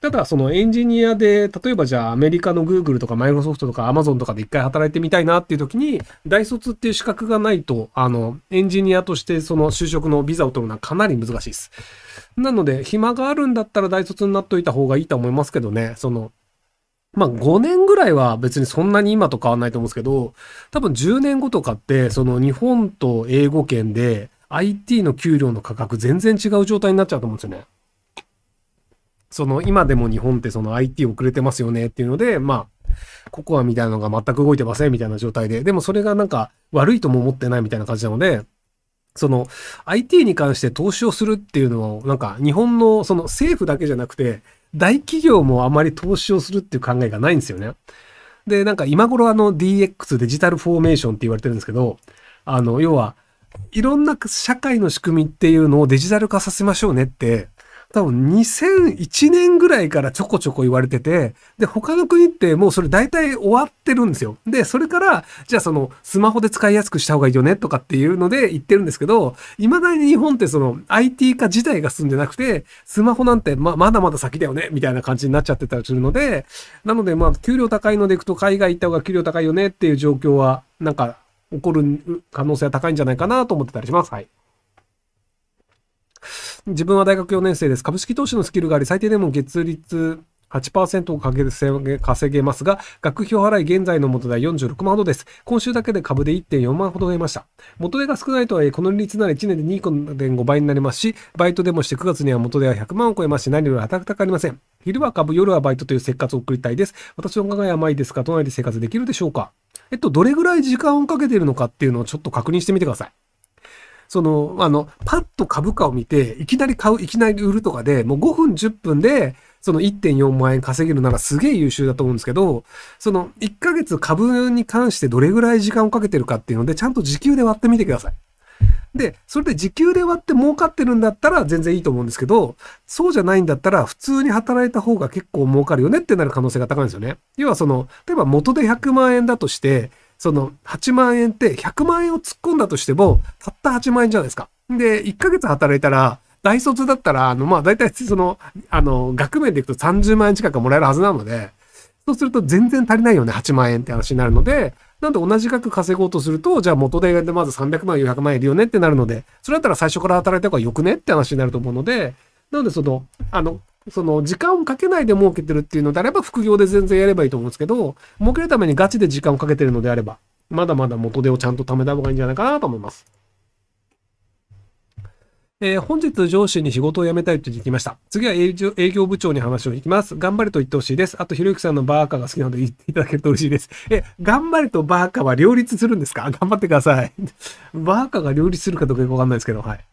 ただ、そのエンジニアで、例えばじゃあアメリカの Google とか Microsoft とか Amazon とかで一回働いてみたいなっていう時に、大卒っていう資格がないと、あの、エンジニアとしてその就職のビザを取るのはかなり難しいです。なので、暇があるんだったら大卒になっといた方がいいと思いますけどね、その、まあ5年ぐらいは別にそんなに今と変わんないと思うんですけど、多分10年後とかって、その日本と英語圏で IT の給料の価格全然違う状態になっちゃうと思うんですよね。その今でも日本ってその IT 遅れてますよねっていうので、まあ、ココアみたいなのが全く動いてませんみたいな状態で、でもそれがなんか悪いとも思ってないみたいな感じなので、その IT に関して投資をするっていうのをなんか日本のその政府だけじゃなくて大企業もあまり投資をするっていう考えがないんですよね。で、なんか今頃あの DX デジタルフォーメーションって言われてるんですけど、あの、要はいろんな社会の仕組みっていうのをデジタル化させましょうねって多分2001年ぐらいからちょこちょこ言われてて、で、他の国ってもうそれ大体終わってるんですよ。で、それから、じゃあそのスマホで使いやすくした方がいいよねとかっていうので言ってるんですけど、未だに日本ってその IT 化自体が進んでなくて、スマホなんてままだまだ先だよねみたいな感じになっちゃってたりするので、なのでまあ給料高いので行くと海外行った方が給料高いよねっていう状況は、なんか起こる可能性は高いんじゃないかなと思ってたりします。はい。自分は大学4年生です。株式投資のスキルがあり、最低でも月率8%をかけ稼げますが、学費を払い現在の元では46万ほどです。今週だけで株で1.4万ほど増えました。元手が少ないとはいえ、この利率なら1年で2.5倍になりますし、バイトでもして9月には元手は100万を超えますし、何より働きたくありません。昼は株、夜はバイトという生活を送りたいです。私の考えは甘いですが、ど内で生活できるでしょうかえっと、どれぐらい時間をかけているのかっていうのをちょっと確認してみてください。その、あの、パッと株価を見て、いきなり買う、いきなり売るとかで、もう5分、10分で、その1.4万円稼げるならすげえ優秀だと思うんですけど、その1ヶ月株に関してどれぐらい時間をかけてるかっていうので、ちゃんと時給で割ってみてください。で、それで時給で割って儲かってるんだったら全然いいと思うんですけど、そうじゃないんだったら普通に働いた方が結構儲かるよねってなる可能性が高いんですよね。要はその、例えば元で100万円だとして、その8万円って100万円を突っ込んだとしても、たった8万円じゃないですか。で、1ヶ月働いたら、大卒だったら、あの、まあ、大体その、あの、額面でいくと30万円近くもらえるはずなので、そうすると全然足りないよね、8万円って話になるので、なんで同じ額稼ごうとすると、じゃあ元代でまず300万、400万いるよねってなるので、それだったら最初から働いた方がよくねって話になると思うので、なのでその、あの、その、時間をかけないで儲けてるっていうのであれば、副業で全然やればいいと思うんですけど、儲けるためにガチで時間をかけてるのであれば、まだまだ元手をちゃんと貯めた方がいいんじゃないかなと思います。えー、本日上司に仕事を辞めたいと言ってきました。次は営業部長に話を聞きます。頑張れと言ってほしいです。あと、ひろゆきさんのバーカが好きなので言っていただけると嬉しいです。え、頑張れとバーカは両立するんですか 頑張ってください。バーカが両立するかどうかよくわかんないですけど、はい。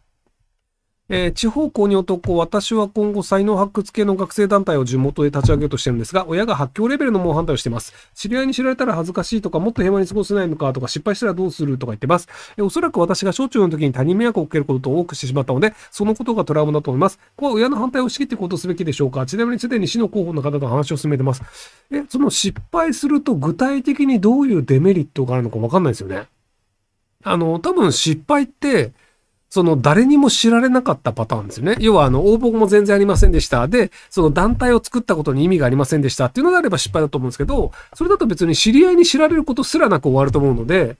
えー、地方公認男、私は今後才能発掘系の学生団体を地元で立ち上げようとしてるんですが、親が発狂レベルの猛反対をしてます。知り合いに知られたら恥ずかしいとか、もっと平和に過ごせないのかとか、失敗したらどうするとか言ってます。えー、おそらく私が小中の時に他人迷惑を受けることと多くしてしまったので、そのことがトラウマだと思います。ここは親の反対を仕切って行動すべきでしょうかちなみにすでに市の候補の方と話を進めてます。えー、その失敗すると具体的にどういうデメリットがあるのかわかんないですよね。あの、多分失敗って、その誰にも知られなかったパターンですよね。要はあの応募も全然ありませんでした。で、その団体を作ったことに意味がありませんでしたっていうのであれば失敗だと思うんですけど、それだと別に知り合いに知られることすらなく終わると思うので、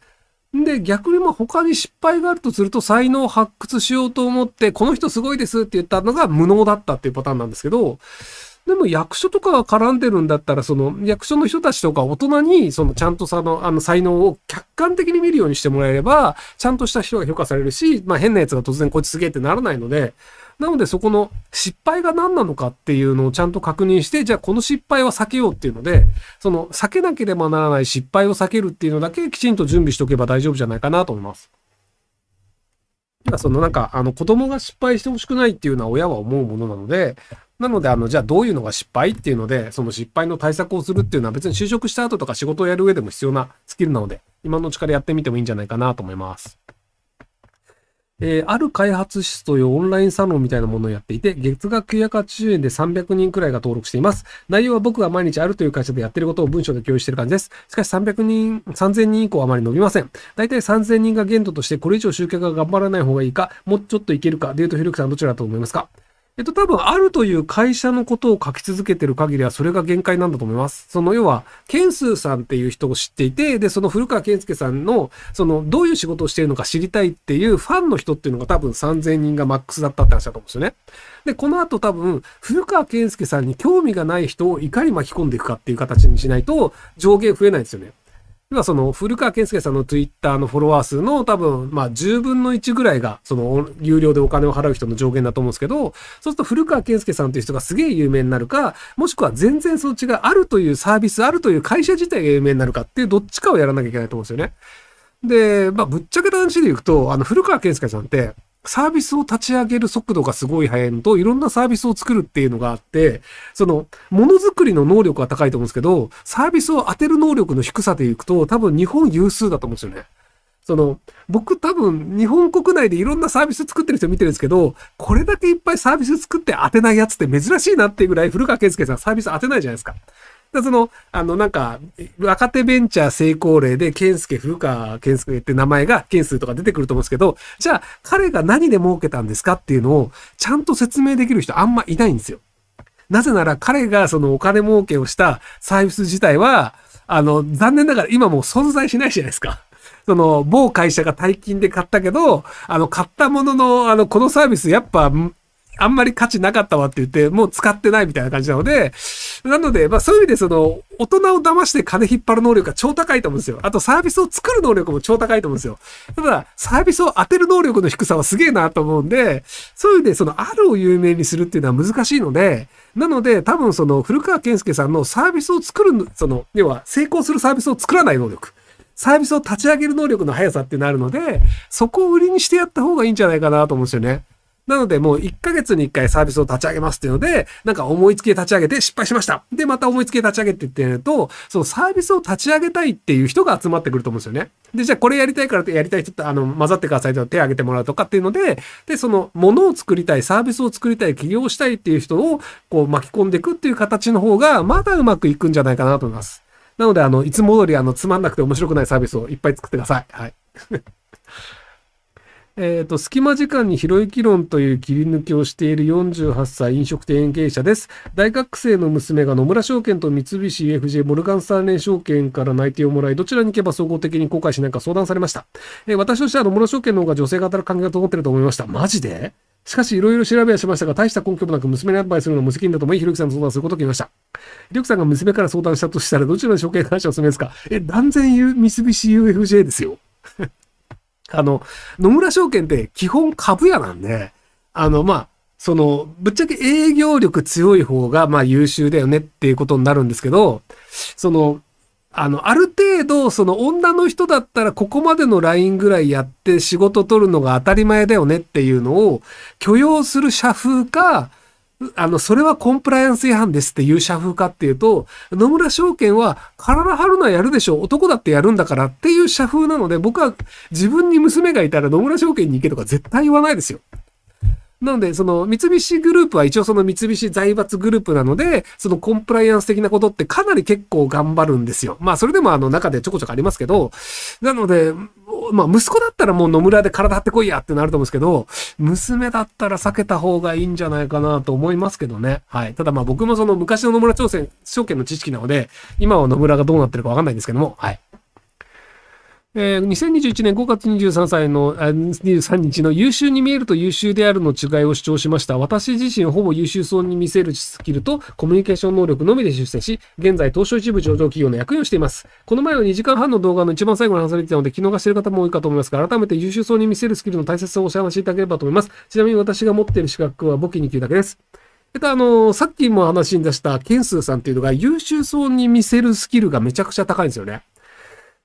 で、逆にまあ他に失敗があるとすると才能を発掘しようと思って、この人すごいですって言ったのが無能だったっていうパターンなんですけど、でも役所とかが絡んでるんだったら、その役所の人たちとか大人に、そのちゃんとその、あの才能を客観的に見るようにしてもらえれば、ちゃんとした人が評価されるし、まあ変な奴が突然こいつすげえってならないので、なのでそこの失敗が何なのかっていうのをちゃんと確認して、じゃあこの失敗は避けようっていうので、その避けなければならない失敗を避けるっていうのだけきちんと準備しておけば大丈夫じゃないかなと思います。そのなんか、あの子供が失敗してほしくないっていうのは親は思うものなので、なので、あの、じゃあどういうのが失敗っていうので、その失敗の対策をするっていうのは別に就職した後とか仕事をやる上でも必要なスキルなので、今のうちからやってみてもいいんじゃないかなと思います。えー、ある開発室というオンラインサロンみたいなものをやっていて、月額980円で300人くらいが登録しています。内容は僕が毎日あるという会社でやってることを文章で共有してる感じです。しかし300人、3000人以降あまり伸びません。だいたい3000人が限度として、これ以上集客が頑張らない方がいいか、もうちょっといけるか、でいうとひろきさんどちらだと思いますかえっと、多分、あるという会社のことを書き続けてる限りは、それが限界なんだと思います。その、要は、ケンスーさんっていう人を知っていて、で、その古川健介さんの、その、どういう仕事をしているのか知りたいっていうファンの人っていうのが多分3000人がマックスだったって話だと思うんですよね。で、この後多分、古川健介さんに興味がない人をいかに巻き込んでいくかっていう形にしないと、上限増えないんですよね。今その古川健介さんのツイッターのフォロワー数の多分、まあ10分の1ぐらいが、その有料でお金を払う人の上限だと思うんですけど、そうすると古川健介さんという人がすげえ有名になるか、もしくは全然そっちがあるというサービス、あるという会社自体が有名になるかっていうどっちかをやらなきゃいけないと思うんですよね。で、まあぶっちゃけた話でいくと、あの古川健介さんって、サービスを立ち上げる速度がすごい速いのと、いろんなサービスを作るっていうのがあって、その、ものづくりの能力は高いと思うんですけど、サービスを当てる能力の低さでいくと、多分日本有数だと思うんですよね。その、僕多分日本国内でいろんなサービス作ってる人見てるんですけど、これだけいっぱいサービス作って当てないやつって珍しいなっていうぐらい古川圭介さんサービス当てないじゃないですか。で、その、あの、なんか、若手ベンチャー成功例で、健介、古川健介って名前が、健スとか出てくると思うんですけど、じゃあ、彼が何で儲けたんですかっていうのを、ちゃんと説明できる人あんまいないんですよ。なぜなら彼がそのお金儲けをしたサービス自体は、あの、残念ながら今もう存在しないじゃないですか。その、某会社が大金で買ったけど、あの、買ったものの、あの、このサービスやっぱ、あんまり価値なかったわって言って、もう使ってないみたいな感じなので、なので、まあそういう意味でその、大人を騙して金引っ張る能力が超高いと思うんですよ。あとサービスを作る能力も超高いと思うんですよ。ただ、サービスを当てる能力の低さはすげえなと思うんで、そういう意味でその、あるを有名にするっていうのは難しいので、なので、多分その、古川健介さんのサービスを作る、その、要は成功するサービスを作らない能力。サービスを立ち上げる能力の速さってなるので、そこを売りにしてやった方がいいんじゃないかなと思うんですよね。なので、もう1ヶ月に1回サービスを立ち上げますっていうので、なんか思いつきで立ち上げて失敗しました。で、また思いつきで立ち上げてってやると、そのサービスを立ち上げたいっていう人が集まってくると思うんですよね。で、じゃあこれやりたいからってやりたい人って、あの、混ざってくださいと手を挙げてもらうとかっていうので、で、その、ものを作りたい、サービスを作りたい、起業したいっていう人を、こう巻き込んでいくっていう形の方が、まだうまくいくんじゃないかなと思います。なので、あの、いつも通り、あの、つまんなくて面白くないサービスをいっぱい作ってください。はい。えっ、ー、と、隙間時間に広い議論という切り抜きをしている48歳飲食店経営者です。大学生の娘が野村証券と三菱 UFJ モルガン三連ンレ証券から内定をもらい、どちらに行けば総合的に後悔しないか相談されました。えー、私としては野村証券の方が女性が当たる境だが思ってると思いました。マジでしかし、いろいろ調べはしましたが、大した根拠もなく娘にアドバイスするのは無責任だと思い、ひろゆきさんと相談することを決めました。ひろゆきさんが娘から相談したとしたら、どちらの証券会社を勧めですかえ、断然三菱 UFJ ですよ。あの、野村証券って基本株屋なんで、あの、まあ、その、ぶっちゃけ営業力強い方が、まあ、優秀だよねっていうことになるんですけど、その、あの、ある程度、その女の人だったらここまでのラインぐらいやって仕事取るのが当たり前だよねっていうのを許容する社風か、あの、それはコンプライアンス違反ですっていう社風かっていうと、野村証券は体張るのはやるでしょう。男だってやるんだからっていう社風なので、僕は自分に娘がいたら野村証券に行けとか絶対言わないですよ。なので、その三菱グループは一応その三菱財閥グループなので、そのコンプライアンス的なことってかなり結構頑張るんですよ。まあそれでもあの中でちょこちょこありますけど、なので、まあ息子だったらもう野村で体張ってこいやってなると思うんですけど、娘だったら避けた方がいいんじゃないかなと思いますけどね。はい。ただまあ僕もその昔の野村朝鮮証券の知識なので、今は野村がどうなってるかわかんないんですけども、はい。えー、2021年5月23歳の、あ23日の優秀に見えると優秀であるの違いを主張しました。私自身ほぼ優秀そうに見せるスキルとコミュニケーション能力のみで出世し、現在東証一部上場企業の役員をしています。この前の2時間半の動画の一番最後の話されてたので、昨日がしてる方も多いかと思いますが、改めて優秀そうに見せるスキルの大切さをお話しいただければと思います。ちなみに私が持っている資格は簿記2級だけです。えっと、あの、さっきも話に出したケンスーさんっていうのが優秀そうに見せるスキルがめちゃくちゃ高いんですよね。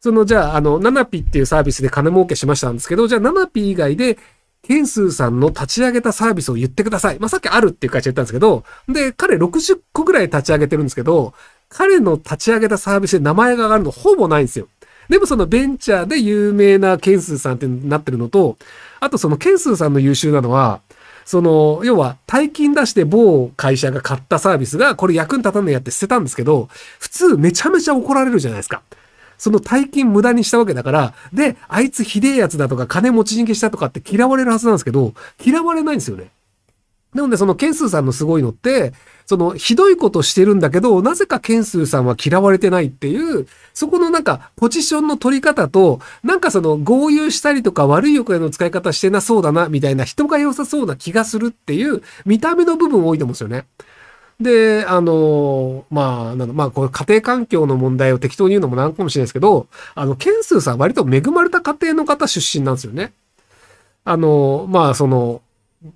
その、じゃあ、あの、ナナピっていうサービスで金儲けしましたんですけど、じゃあ、ナナピ以外で、ケンスーさんの立ち上げたサービスを言ってください。まあ、さっきあるっていう会社言ったんですけど、で、彼60個ぐらい立ち上げてるんですけど、彼の立ち上げたサービスで名前が上がるのほぼないんですよ。でもそのベンチャーで有名なケンスーさんってなってるのと、あとそのケンスーさんの優秀なのは、その、要は、大金出して某会社が買ったサービスが、これ役に立たないやって捨てたんですけど、普通めちゃめちゃ怒られるじゃないですか。その大金無駄にしたわけだから、で、あいつひでえやつだとか、金持ち逃げしたとかって嫌われるはずなんですけど、嫌われないんですよね。なので、そのケンスーさんのすごいのって、その、ひどいことしてるんだけど、なぜかケンスーさんは嫌われてないっていう、そこのなんか、ポジションの取り方と、なんかその、合流したりとか悪い欲金の使い方してなそうだな、みたいな人が良さそうな気がするっていう、見た目の部分多いと思うんですよね。で、あの、まあ、なんの、まあ、これ家庭環境の問題を適当に言うのもなんかもしれないですけど、あの、ケンスーさん割と恵まれた家庭の方出身なんですよね。あの、まあ、その、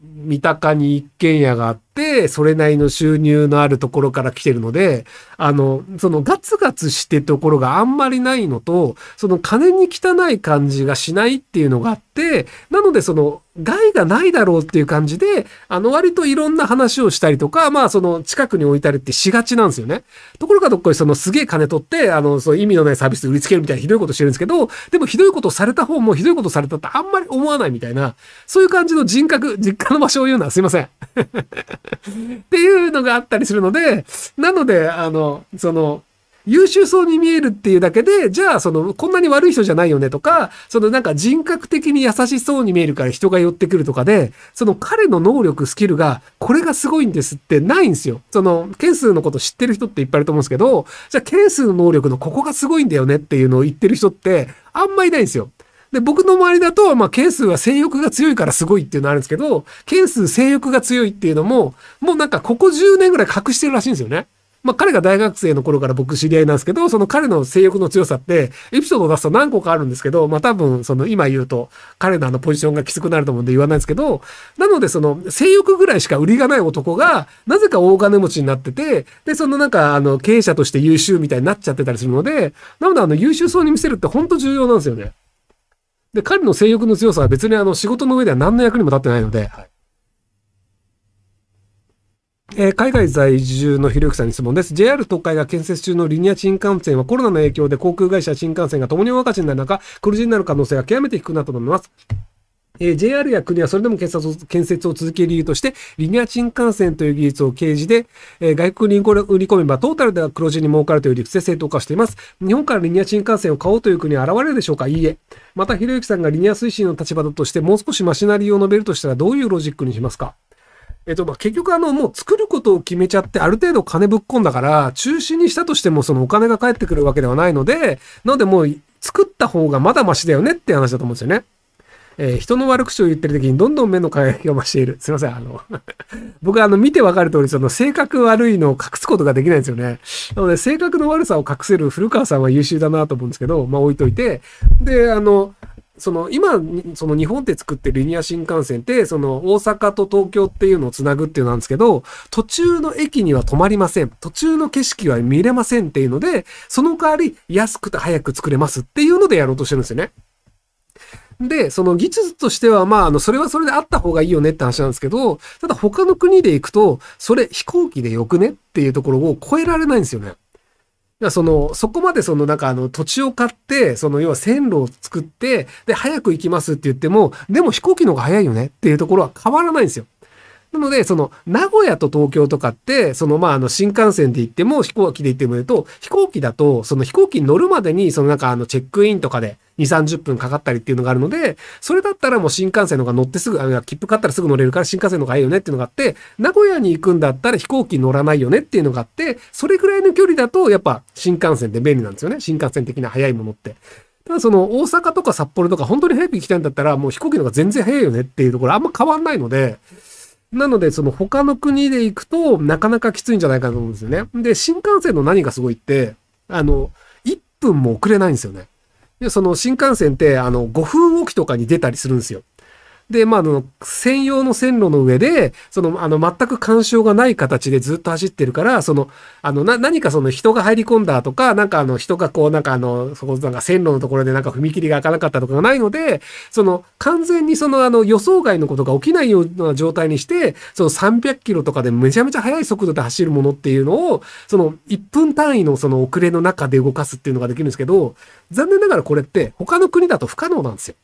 三鷹に一軒家があっ、それなりの収入のあるところから来てるので、あの、そのガツガツしてところがあんまりないのと、その金に汚い感じがしないっていうのがあって、なのでその、害がないだろうっていう感じで、あの、割といろんな話をしたりとか、まあ、その、近くに置いたりってしがちなんですよね。ところがどっこい、その、すげえ金取って、あの、その意味のないサービス売りつけるみたいなひどいことしてるんですけど、でもひどいことされた方もひどいことされたってあんまり思わないみたいな、そういう感じの人格、実家の場所を言うのはすいません。っていうのがあったりするので、なので、あの、その、優秀そうに見えるっていうだけで、じゃあ、その、こんなに悪い人じゃないよねとか、そのなんか人格的に優しそうに見えるから人が寄ってくるとかで、その彼の能力、スキルが、これがすごいんですってないんですよ。その、件数のこと知ってる人っていっぱいいると思うんですけど、じゃあ件数の能力のここがすごいんだよねっていうのを言ってる人って、あんまいないんですよ。で、僕の周りだと、まあ、ケースは性欲が強いからすごいっていうのあるんですけど、ケース性欲が強いっていうのも、もうなんかここ10年ぐらい隠してるらしいんですよね。まあ、彼が大学生の頃から僕知り合いなんですけど、その彼の性欲の強さって、エピソードを出すと何個かあるんですけど、まあ、多分、その今言うと、彼のあのポジションがきつくなると思うんで言わないですけど、なのでその性欲ぐらいしか売りがない男が、なぜか大金持ちになってて、で、そのなんか、あの、経営者として優秀みたいになっちゃってたりするので、なのであの、優秀そうに見せるって本当重要なんですよね。で、彼の性欲の強さは別にあの仕事の上では何の役にも立ってないので、はい、えー、海外在住のひろゆきさんに質問です。JR 東海が建設中のリニア新幹線はコロナの影響で航空会社新幹線が共に大赤字になる中、黒字になる可能性が極めて低くなったと思います。えー、JR や国はそれでも建設を続ける理由として、リニア新幹線という技術を掲示で、えー、外国に売り込めばトータルでは黒字に儲かるという理屈で正当化しています。日本からリニア新幹線を買おうという国は現れるでしょうかいいえ。また、ひろゆきさんがリニア推進の立場だとして、もう少しマシな理由を述べるとしたらどういうロジックにしますかえっと、まあ、結局あの、もう作ることを決めちゃって、ある程度金ぶっ込んだから、中止にしたとしてもそのお金が返ってくるわけではないので、なのでもう作った方がまだマシだよねって話だと思うんですよね。えー、人の悪口を言ってる時にどんどん目の輝きが増している。すいません。あの 僕あの、見てわかる通り、その性格悪いのを隠すことができないんですよね。なので、性格の悪さを隠せる古川さんは優秀だなと思うんですけど、まあ置いといて。で、あの、その今、その日本って作ってるリニア新幹線って、その大阪と東京っていうのをつなぐっていうのなんですけど、途中の駅には止まりません。途中の景色は見れませんっていうので、その代わり安くて早く作れますっていうのでやろうとしてるんですよね。で、その技術としては、まあ、あの、それはそれであった方がいいよねって話なんですけど、ただ他の国で行くと、それ飛行機でよくねっていうところを超えられないんですよね。その、そこまでそのなんかあの土地を買って、その要は線路を作って、で、早く行きますって言っても、でも飛行機の方が早いよねっていうところは変わらないんですよ。なので、その、名古屋と東京とかって、その、まあ、あの、新幹線で行っても、飛行機で行ってもと、飛行機だと、その飛行機に乗るまでに、そのなんかあの、チェックインとかで、2、30分かかったりっていうのがあるので、それだったらもう新幹線の方が乗ってすぐ、あ切符買ったらすぐ乗れるから新幹線の方がいいよねっていうのがあって、名古屋に行くんだったら飛行機乗らないよねっていうのがあって、それぐらいの距離だとやっぱ新幹線って便利なんですよね。新幹線的な早いものって。ただその大阪とか札幌とか本当に早く行きたいんだったらもう飛行機の方が全然早いよねっていうところあんま変わんないので、なのでその他の国で行くとなかなかきついんじゃないかと思うんですよね。で、新幹線の何がすごいって、あの、1分も遅れないんですよね。その新幹線って、あの、5分おきとかに出たりするんですよ。で、まあ、あの、専用の線路の上で、その、あの、全く干渉がない形でずっと走ってるから、その、あの、な、何かその人が入り込んだとか、なんかあの、人がこう、なんかあの、そこ、なんか線路のところでなんか踏切が開かなかったとかがないので、その、完全にその、あの、予想外のことが起きないような状態にして、その300キロとかでめちゃめちゃ速い速度で走るものっていうのを、その、1分単位のその遅れの中で動かすっていうのができるんですけど、残念ながらこれって他の国だと不可能なんですよ。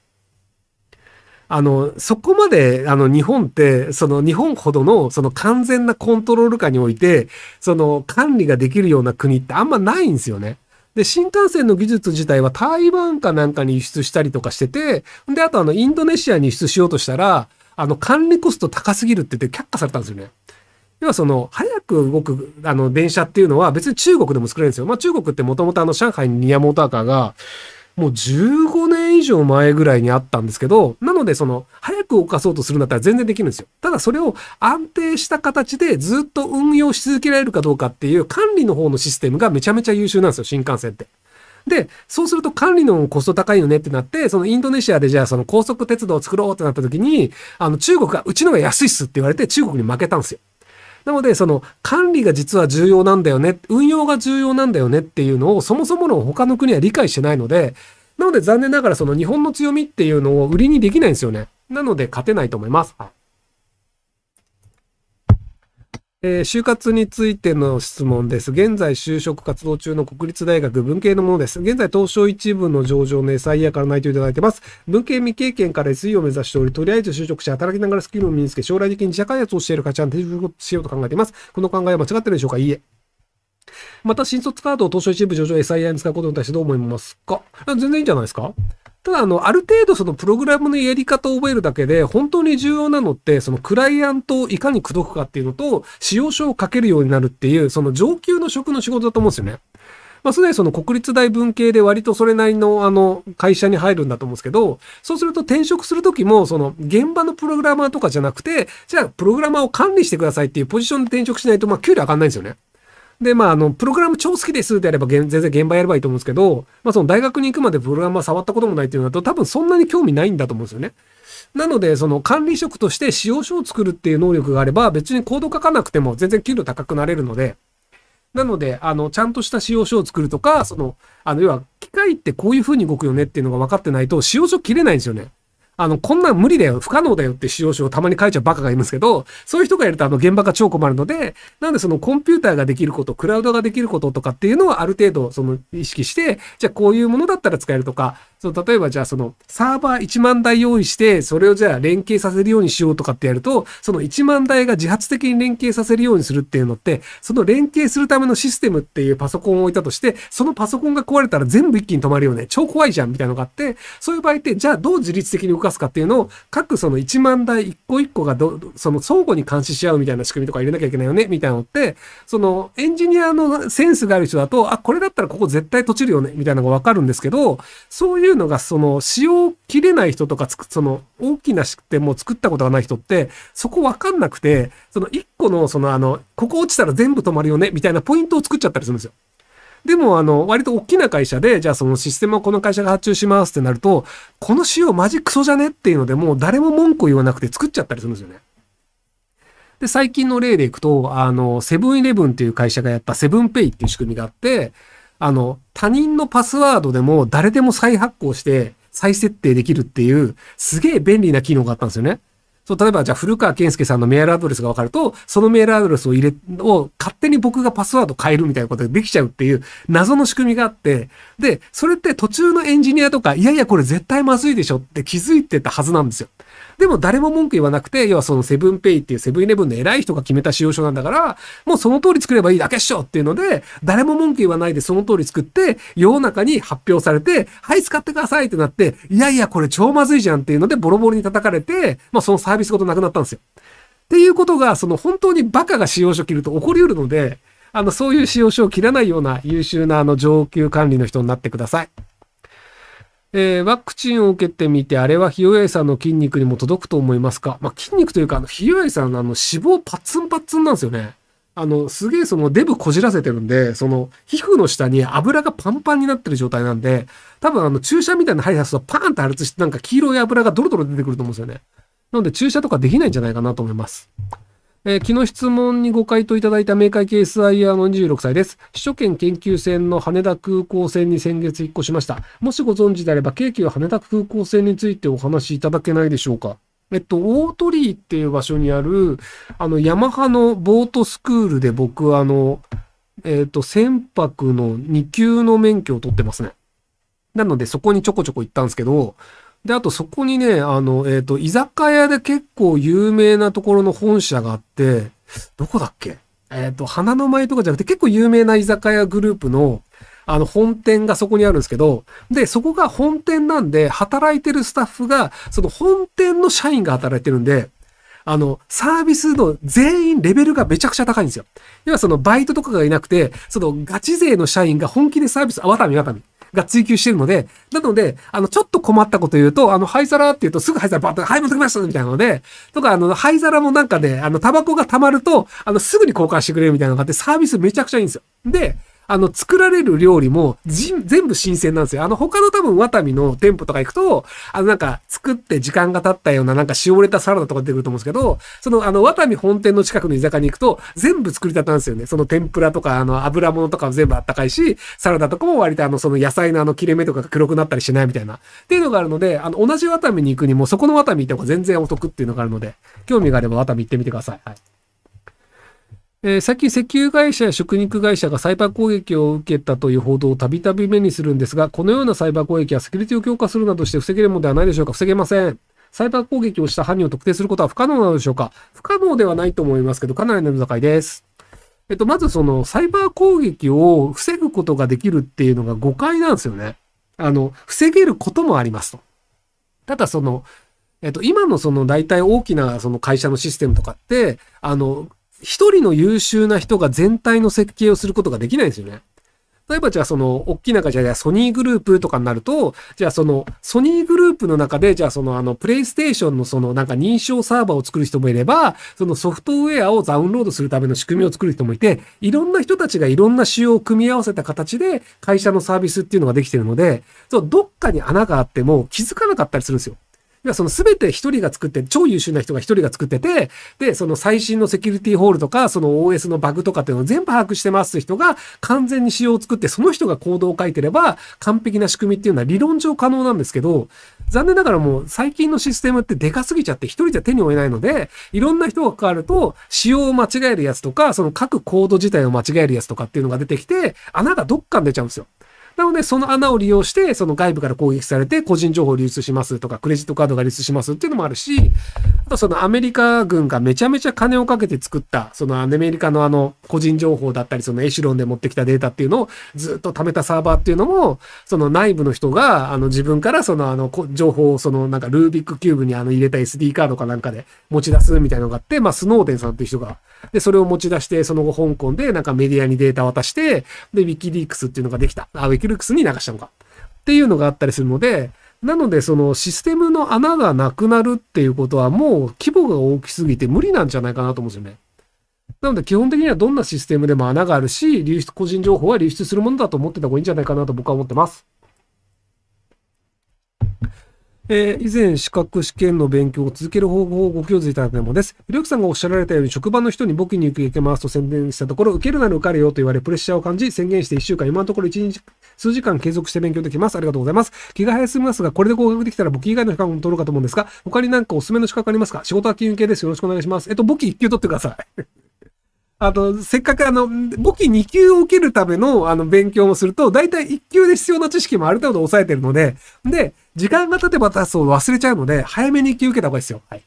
あの、そこまで、あの、日本って、その日本ほどの、その完全なコントロール下において、その管理ができるような国ってあんまないんですよね。で、新幹線の技術自体は台湾かなんかに輸出したりとかしてて、で、あとあの、インドネシアに輸出しようとしたら、あの、管理コスト高すぎるって言って却下されたんですよね。要はその、早く動く、あの、電車っていうのは別に中国でも作れるんですよ。まあ中国ってもともとあの、上海にニアモーターカーが、もう15年以上前ぐらいにあったんですけど、なのでその、早く動かそうとするんだったら全然できるんですよ。ただそれを安定した形でずっと運用し続けられるかどうかっていう管理の方のシステムがめちゃめちゃ優秀なんですよ、新幹線って。で、そうすると管理のコスト高いよねってなって、そのインドネシアでじゃあその高速鉄道を作ろうってなった時に、あの中国がうちのが安いっすって言われて中国に負けたんですよ。なので、その管理が実は重要なんだよね、運用が重要なんだよねっていうのをそもそもの他の国は理解してないので、なので残念ながらその日本の強みっていうのを売りにできないんですよね。なので勝てないと思います。えー、就活についての質問です。現在就職活動中の国立大学文系のものです。現在東証一部の上場の SIA から内定をいただいてます。文系未経験から SE を目指しており、とりあえず就職して働きながらスキルを身につけ、将来的に社会発をしている値観に転職しようと考えています。この考えは間違ってるでしょうかいいえ。また、新卒カードを東証一部上場 SII に使うことに対してどう思いますか全然いいんじゃないですかただ、あの、ある程度そのプログラムのやり方を覚えるだけで、本当に重要なのって、そのクライアントをいかに口説くかっていうのと、使用書を書けるようになるっていう、その上級の職の仕事だと思うんですよね。まあ、すでにその国立大文系で割とそれなりの、あの、会社に入るんだと思うんですけど、そうすると転職するときも、その、現場のプログラマーとかじゃなくて、じゃあ、プログラマーを管理してくださいっていうポジションで転職しないと、まあ、給料上がんないんですよね。で、まあ、あの、プログラム超好きですであれば、全然現場やればいいと思うんですけど、まあ、その大学に行くまでプログラムは触ったこともないっていうのだと、多分そんなに興味ないんだと思うんですよね。なので、その管理職として使用書を作るっていう能力があれば、別にコード書かなくても全然給料高くなれるので、なので、あの、ちゃんとした使用書を作るとか、その、あの、要は、機械ってこういう風に動くよねっていうのが分かってないと、使用書切れないんですよね。あの、こんなん無理だよ、不可能だよって使用書をたまに書いちゃうバカがいますけど、そういう人がいるとあの、現場が超困るので、なんでそのコンピューターができること、クラウドができることとかっていうのをある程度その意識して、じゃあこういうものだったら使えるとか、そう、例えばじゃあそのサーバー1万台用意して、それをじゃあ連携させるようにしようとかってやると、その1万台が自発的に連携させるようにするっていうのって、その連携するためのシステムっていうパソコンを置いたとして、そのパソコンが壊れたら全部一気に止まるよね。超怖いじゃんみたいなのがあって、そういう場合って、じゃあどう自律的に動かすかっていうのを、各その1万台一個一個がど、その相互に監視し合うみたいな仕組みとか入れなきゃいけないよね、みたいなのって、そのエンジニアのセンスがある人だと、あ、これだったらここ絶対閉じるよね、みたいなのがわかるんですけど、そういういうのが、その、使用切れない人とかつく、その、大きなくても作ったことがない人って、そこわかんなくて、その1個の、その、あの、ここ落ちたら全部止まるよね、みたいなポイントを作っちゃったりするんですよ。でも、あの、割と大きな会社で、じゃあそのシステムをこの会社が発注しますってなると、この仕様マジクソじゃねっていうので、もう誰も文句言わなくて作っちゃったりするんですよね。で、最近の例でいくと、あの、セブンイレブンっていう会社がやったセブンペイっていう仕組みがあって、あの、他人のパスワードでも誰でも再発行して再設定できるっていう、すげえ便利な機能があったんですよね。そう、例えば、じゃあ、古川健介さんのメールアドレスが分かると、そのメールアドレスを入れ、を勝手に僕がパスワード変えるみたいなことができちゃうっていう謎の仕組みがあって、で、それって途中のエンジニアとか、いやいや、これ絶対まずいでしょって気づいてたはずなんですよ。でも誰も文句言わなくて、要はそのセブンペイっていうセブンイレブンの偉い人が決めた使用書なんだから、もうその通り作ればいいだけっしょっていうので、誰も文句言わないでその通り作って、世の中に発表されて、はい、使ってくださいってなって、いやいや、これ超まずいじゃんっていうので、ボロボロに叩かれて、まあそのサービスごとなくなったんですよ。っていうことが、その本当にバカが使用書切ると起こりうるので、あの、そういう使用書を切らないような優秀なあの上級管理の人になってください。えー、ワクチンを受けてみて、あれは日よえさんの筋肉にも届くと思いますかまあ、筋肉というか、あの、ひよさんのあの、脂肪パッツンパッツンなんですよね。あの、すげえそのデブこじらせてるんで、その皮膚の下に油がパンパンになってる状態なんで、多分あの注射みたいな針刺すとパーンと破裂してなんか黄色い油がドロドロ出てくると思うんですよね。なので注射とかできないんじゃないかなと思います。えー、昨日質問にご回答いただいた明快系 SIR の26歳です。秘書圏研究船の羽田空港線に先月引っ越しました。もしご存知であれば、京急羽田空港線についてお話しいただけないでしょうかえっと、大鳥居っていう場所にある、あの、ヤマハのボートスクールで僕は、あの、えっ、と、船舶の2級の免許を取ってますね。なので、そこにちょこちょこ行ったんですけど、で、あとそこにね、あの、えっ、ー、と、居酒屋で結構有名なところの本社があって、どこだっけえっ、ー、と、花の舞とかじゃなくて結構有名な居酒屋グループの、あの、本店がそこにあるんですけど、で、そこが本店なんで、働いてるスタッフが、その本店の社員が働いてるんで、あの、サービスの全員レベルがめちゃくちゃ高いんですよ。要はそのバイトとかがいなくて、そのガチ勢の社員が本気でサービス、あ、わたみわたみ。が追求してるので、なので、あの、ちょっと困ったこと言うと、あの、灰皿って言うとすぐ灰皿バッと、はい、持ってきましたみたいなので、とか、あの、灰皿もなんかね、あの、タバコが溜まると、あの、すぐに交換してくれるみたいなのがあって、サービスめちゃくちゃいいんですよ。で、あの、作られる料理も、全部新鮮なんですよ。あの、他の多分、ワタミの店舗とか行くと、あの、なんか、作って時間が経ったような、なんか、しおれたサラダとか出てくると思うんですけど、その、あの、ワタミ本店の近くの居酒屋に行くと、全部作りたてなんですよね。その、天ぷらとか、あの、油物とかも全部あったかいし、サラダとかも割と、あの、その、野菜のあの、切れ目とかが黒くなったりしないみたいな。っていうのがあるので、あの、同じワタミに行くにも、そこのワタミ行った方が全然お得っていうのがあるので、興味があればワタミ行ってみてください。はい。えー、最近石油会社や食肉会社がサイバー攻撃を受けたという報道をたびたび目にするんですが、このようなサイバー攻撃はセキュリティを強化するなどして防げるものではないでしょうか防げません。サイバー攻撃をした犯人を特定することは不可能なのでしょうか不可能ではないと思いますけど、かなりの戦いです。えっと、まずその、サイバー攻撃を防ぐことができるっていうのが誤解なんですよね。あの、防げることもありますと。ただその、えっと、今のその大体大きなその会社のシステムとかって、あの、一人の優秀な人が全体の設計をすることができないんですよね。例えばじゃあその、大きな会社でソニーグループとかになると、じゃあその、ソニーグループの中で、じゃあその、あの、プレイステーションのその、なんか認証サーバーを作る人もいれば、そのソフトウェアをダウンロードするための仕組みを作る人もいて、いろんな人たちがいろんな仕様を組み合わせた形で、会社のサービスっていうのができてるので、そう、どっかに穴があっても気づかなかったりするんですよ。要はその全て一人が作って、超優秀な人が一人が作ってて、で、その最新のセキュリティホールとか、その OS のバグとかっていうのを全部把握してますって人が完全に仕様を作って、その人が行動を書いてれば、完璧な仕組みっていうのは理論上可能なんですけど、残念ながらもう最近のシステムってでかすぎちゃって一人じゃ手に負えないので、いろんな人が関わると、仕様を間違えるやつとか、その各コード自体を間違えるやつとかっていうのが出てきて、穴がどっかに出ちゃうんですよ。なので、その穴を利用して、その外部から攻撃されて、個人情報を流出しますとか、クレジットカードが流出しますっていうのもあるし、あとそのアメリカ軍がめちゃめちゃ金をかけて作った、そのアメリカのあの、個人情報だったり、そのエシロンで持ってきたデータっていうのをずっと貯めたサーバーっていうのも、その内部の人が、あの、自分からそのあの、情報をそのなんかルービックキューブにあの入れた SD カードかなんかで持ち出すみたいなのがあって、まあ、スノーデンさんっていう人が、で、それを持ち出して、その後香港でなんかメディアにデータ渡して、で、ウィキリークスっていうのができた。あ、ウィキルクスに流したのか。っていうのがあったりするので、なのでそのシステムの穴がなくなるっていうことはもう規模が大きすぎて無理なんじゃないかなと思うんですよね。なので基本的にはどんなシステムでも穴があるし、流出、個人情報は流出するものだと思ってた方がいいんじゃないかなと僕は思ってます。えー、以前資格試験の勉強を続ける方法をご教示いただいたものです。ひろゆきさんがおっしゃられたように職場の人に簿記に受けますと宣伝したところ、受けるなら受かるよと言われプレッシャーを感じ、宣言して1週間、今のところ1日、数時間継続して勉強できます。ありがとうございます。気が早すぎますが、これで合格できたら簿記以外の資格も取ろうかと思うんですが、他になんかおすすめの資格ありますか仕事は金融系です。よろしくお願いします。えっと、簿記1級取ってください。あと、せっかくあの、簿記2級を受けるためのあの勉強もすると、大体1級で必要な知識もある程度抑えてるので、で、時間が経てば経つと忘れちゃうので、早めに引き受けた方がいいですよ。はい。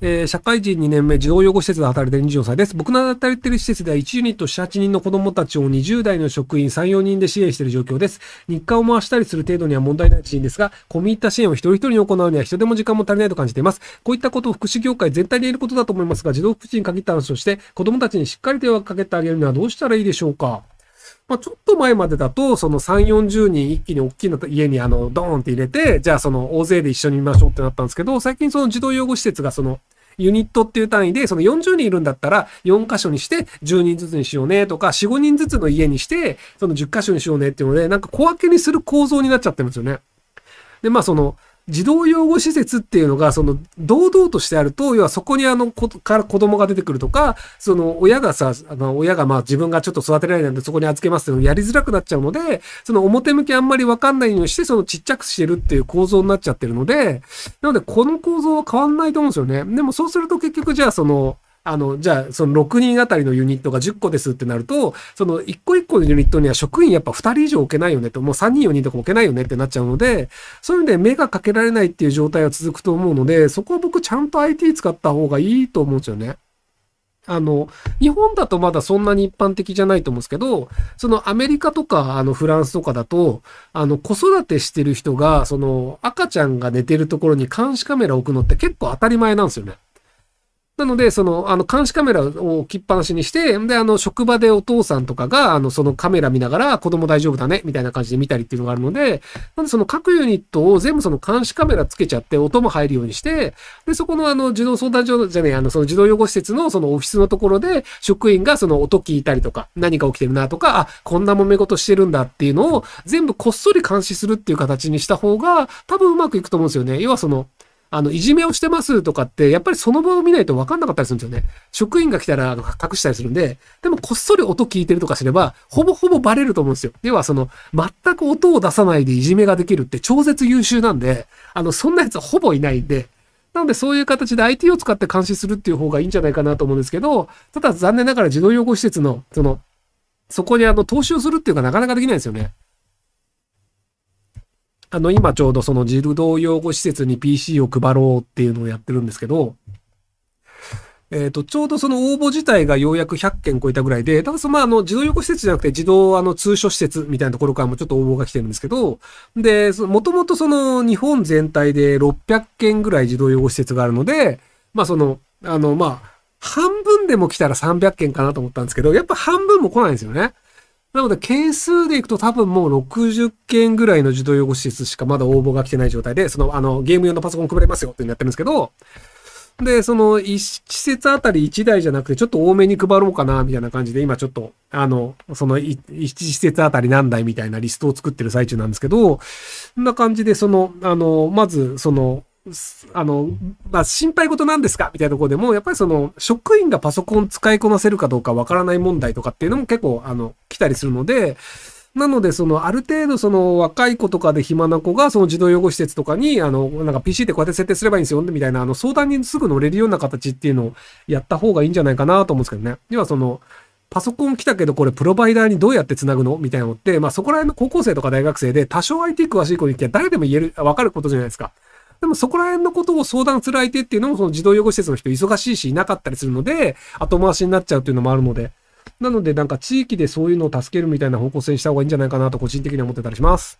えー、社会人2年目、児童養護施設で働いてる24歳です。僕の働いてる施設では1ユニット7、8人の子供たちを20代の職員3、4人で支援している状況です。日課を回したりする程度には問題ないシーンですが、込み入った支援を一人一人に行うには人手も時間も足りないと感じています。こういったことを福祉業界全体で言えることだと思いますが、児童福祉に限った話として、子供たちにしっかり手をかけてあげるにはどうしたらいいでしょうかまあ、ちょっと前までだと、その3、40人一気に大きな家にあの、ドーンって入れて、じゃあその大勢で一緒に見ましょうってなったんですけど、最近その児童養護施設がその、ユニットっていう単位で、その40人いるんだったら、4箇所にして10人ずつにしようねとか、4、5人ずつの家にして、その10箇所にしようねっていうので、なんか小分けにする構造になっちゃってるんですよね。で、まあその、児童養護施設っていうのが、その、堂々としてあると、要はそこにあの、こから子供が出てくるとか、その、親がさ、あの、親がまあ自分がちょっと育てられないんでそこに預けますっていうのをやりづらくなっちゃうので、その表向きあんまりわかんないようにして、そのちっちゃくしてるっていう構造になっちゃってるので、なのでこの構造は変わんないと思うんですよね。でもそうすると結局じゃあその、あの、じゃあ、その6人あたりのユニットが10個ですってなると、その1個1個のユニットには職員やっぱ2人以上置けないよねと、もう3人4人とか置けないよねってなっちゃうので、そういうので目がかけられないっていう状態は続くと思うので、そこは僕ちゃんと IT 使った方がいいと思うんですよね。あの、日本だとまだそんなに一般的じゃないと思うんですけど、そのアメリカとか、あのフランスとかだと、あの子育てしてる人が、その赤ちゃんが寝てるところに監視カメラ置くのって結構当たり前なんですよね。なので、その、あの、監視カメラを置きっぱなしにして、で、あの、職場でお父さんとかが、あの、そのカメラ見ながら、子供大丈夫だね、みたいな感じで見たりっていうのがあるので、なんでその各ユニットを全部その監視カメラつけちゃって、音も入るようにして、で、そこのあの、児童相談所じゃねえ、あの、その児童養護施設のそのオフィスのところで、職員がその音聞いたりとか、何か起きてるなとか、あ、こんな揉め事してるんだっていうのを、全部こっそり監視するっていう形にした方が、多分うまくいくと思うんですよね。要はその、あの、いじめをしてますとかって、やっぱりその場を見ないと分かんなかったりするんですよね。職員が来たら隠したりするんで、でもこっそり音聞いてるとかすれば、ほぼほぼバレると思うんですよ。要はその、全く音を出さないでいじめができるって超絶優秀なんで、あの、そんなやつほぼいないんで、なのでそういう形で IT を使って監視するっていう方がいいんじゃないかなと思うんですけど、ただ残念ながら児童養護施設の、その、そこにあの、投資をするっていうかなかなかできないんですよね。あの、今ちょうどその児童養護施設に PC を配ろうっていうのをやってるんですけど、えっ、ー、と、ちょうどその応募自体がようやく100件超えたぐらいで、ただその、まあ、あの、児童養護施設じゃなくて、児童、あの、通所施設みたいなところからもちょっと応募が来てるんですけど、で、もともとその、日本全体で600件ぐらい児童養護施設があるので、まあ、その、あの、まあ、半分でも来たら300件かなと思ったんですけど、やっぱ半分も来ないんですよね。なので、件数でいくと多分もう60件ぐらいの児童養護施設しかまだ応募が来てない状態で、その、あの、ゲーム用のパソコン配れますよってなってるんですけど、で、その、一施設あたり一台じゃなくて、ちょっと多めに配ろうかな、みたいな感じで、今ちょっと、あの、その、一施設あたり何台みたいなリストを作ってる最中なんですけど、そんな感じで、その、あの、まず、その、あの、まあ、心配事なんですかみたいなところでも、やっぱりその、職員がパソコン使いこなせるかどうかわからない問題とかっていうのも結構、あの、来たりするので、なので、その、ある程度、その、若い子とかで暇な子が、その児童養護施設とかに、あの、なんか PC ってこうやって設定すればいいんですよ、みたいな、あの、相談にすぐ乗れるような形っていうのをやった方がいいんじゃないかなと思うんですけどね。要はその、パソコン来たけどこれプロバイダーにどうやって繋ぐのみたいなのって、まあそこら辺の高校生とか大学生で多少 IT 詳しい子に行きゃ誰でも言える、わかることじゃないですか。でもそこら辺のことを相談する相手っていうのも、その児童養護施設の人忙しいし、いなかったりするので、後回しになっちゃうっていうのもあるので、なのでなんか地域でそういうのを助けるみたいな方向性にした方がいいんじゃないかなと個人的には思ってたりします。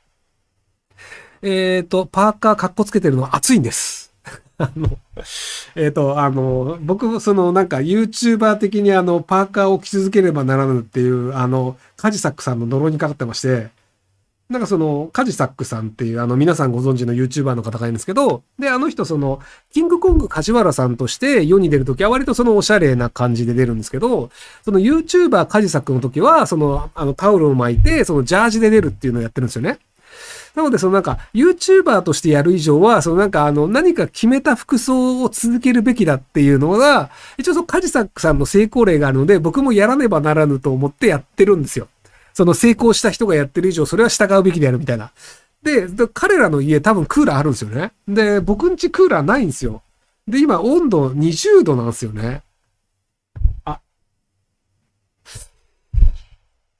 えっ、ー、と、パーカーかっこつけてるのは暑いんです。あの、えっ、ー、と、あの、僕、そのなんか YouTuber 的にあの、パーカーを着続ければならぬっていう、あの、カジサックさんの呪いにかかってまして、なんかその、カジサックさんっていう、あの、皆さんご存知の YouTuber の方がいるんですけど、で、あの人、その、キングコング梶原さんとして世に出るときは割とそのおしゃれな感じで出るんですけど、その YouTuber カジサックの時は、その、あの、タオルを巻いて、そのジャージで出るっていうのをやってるんですよね。なので、そのなんか、YouTuber としてやる以上は、そのなんか、あの、何か決めた服装を続けるべきだっていうのが、一応そのカジサックさんの成功例があるので、僕もやらねばならぬと思ってやってるんですよ。その成功した人がやってる以上、それは従うべきであるみたいな。で、彼らの家多分クーラーあるんですよね。で、僕ん家クーラーないんですよ。で、今温度20度なんですよね。あ。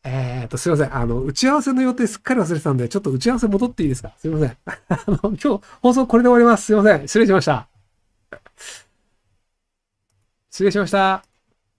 えー、っと、すいません。あの、打ち合わせの予定すっかり忘れてたんで、ちょっと打ち合わせ戻っていいですかすいません。あの、今日放送これで終わります。すいません。失礼しました。失礼しました。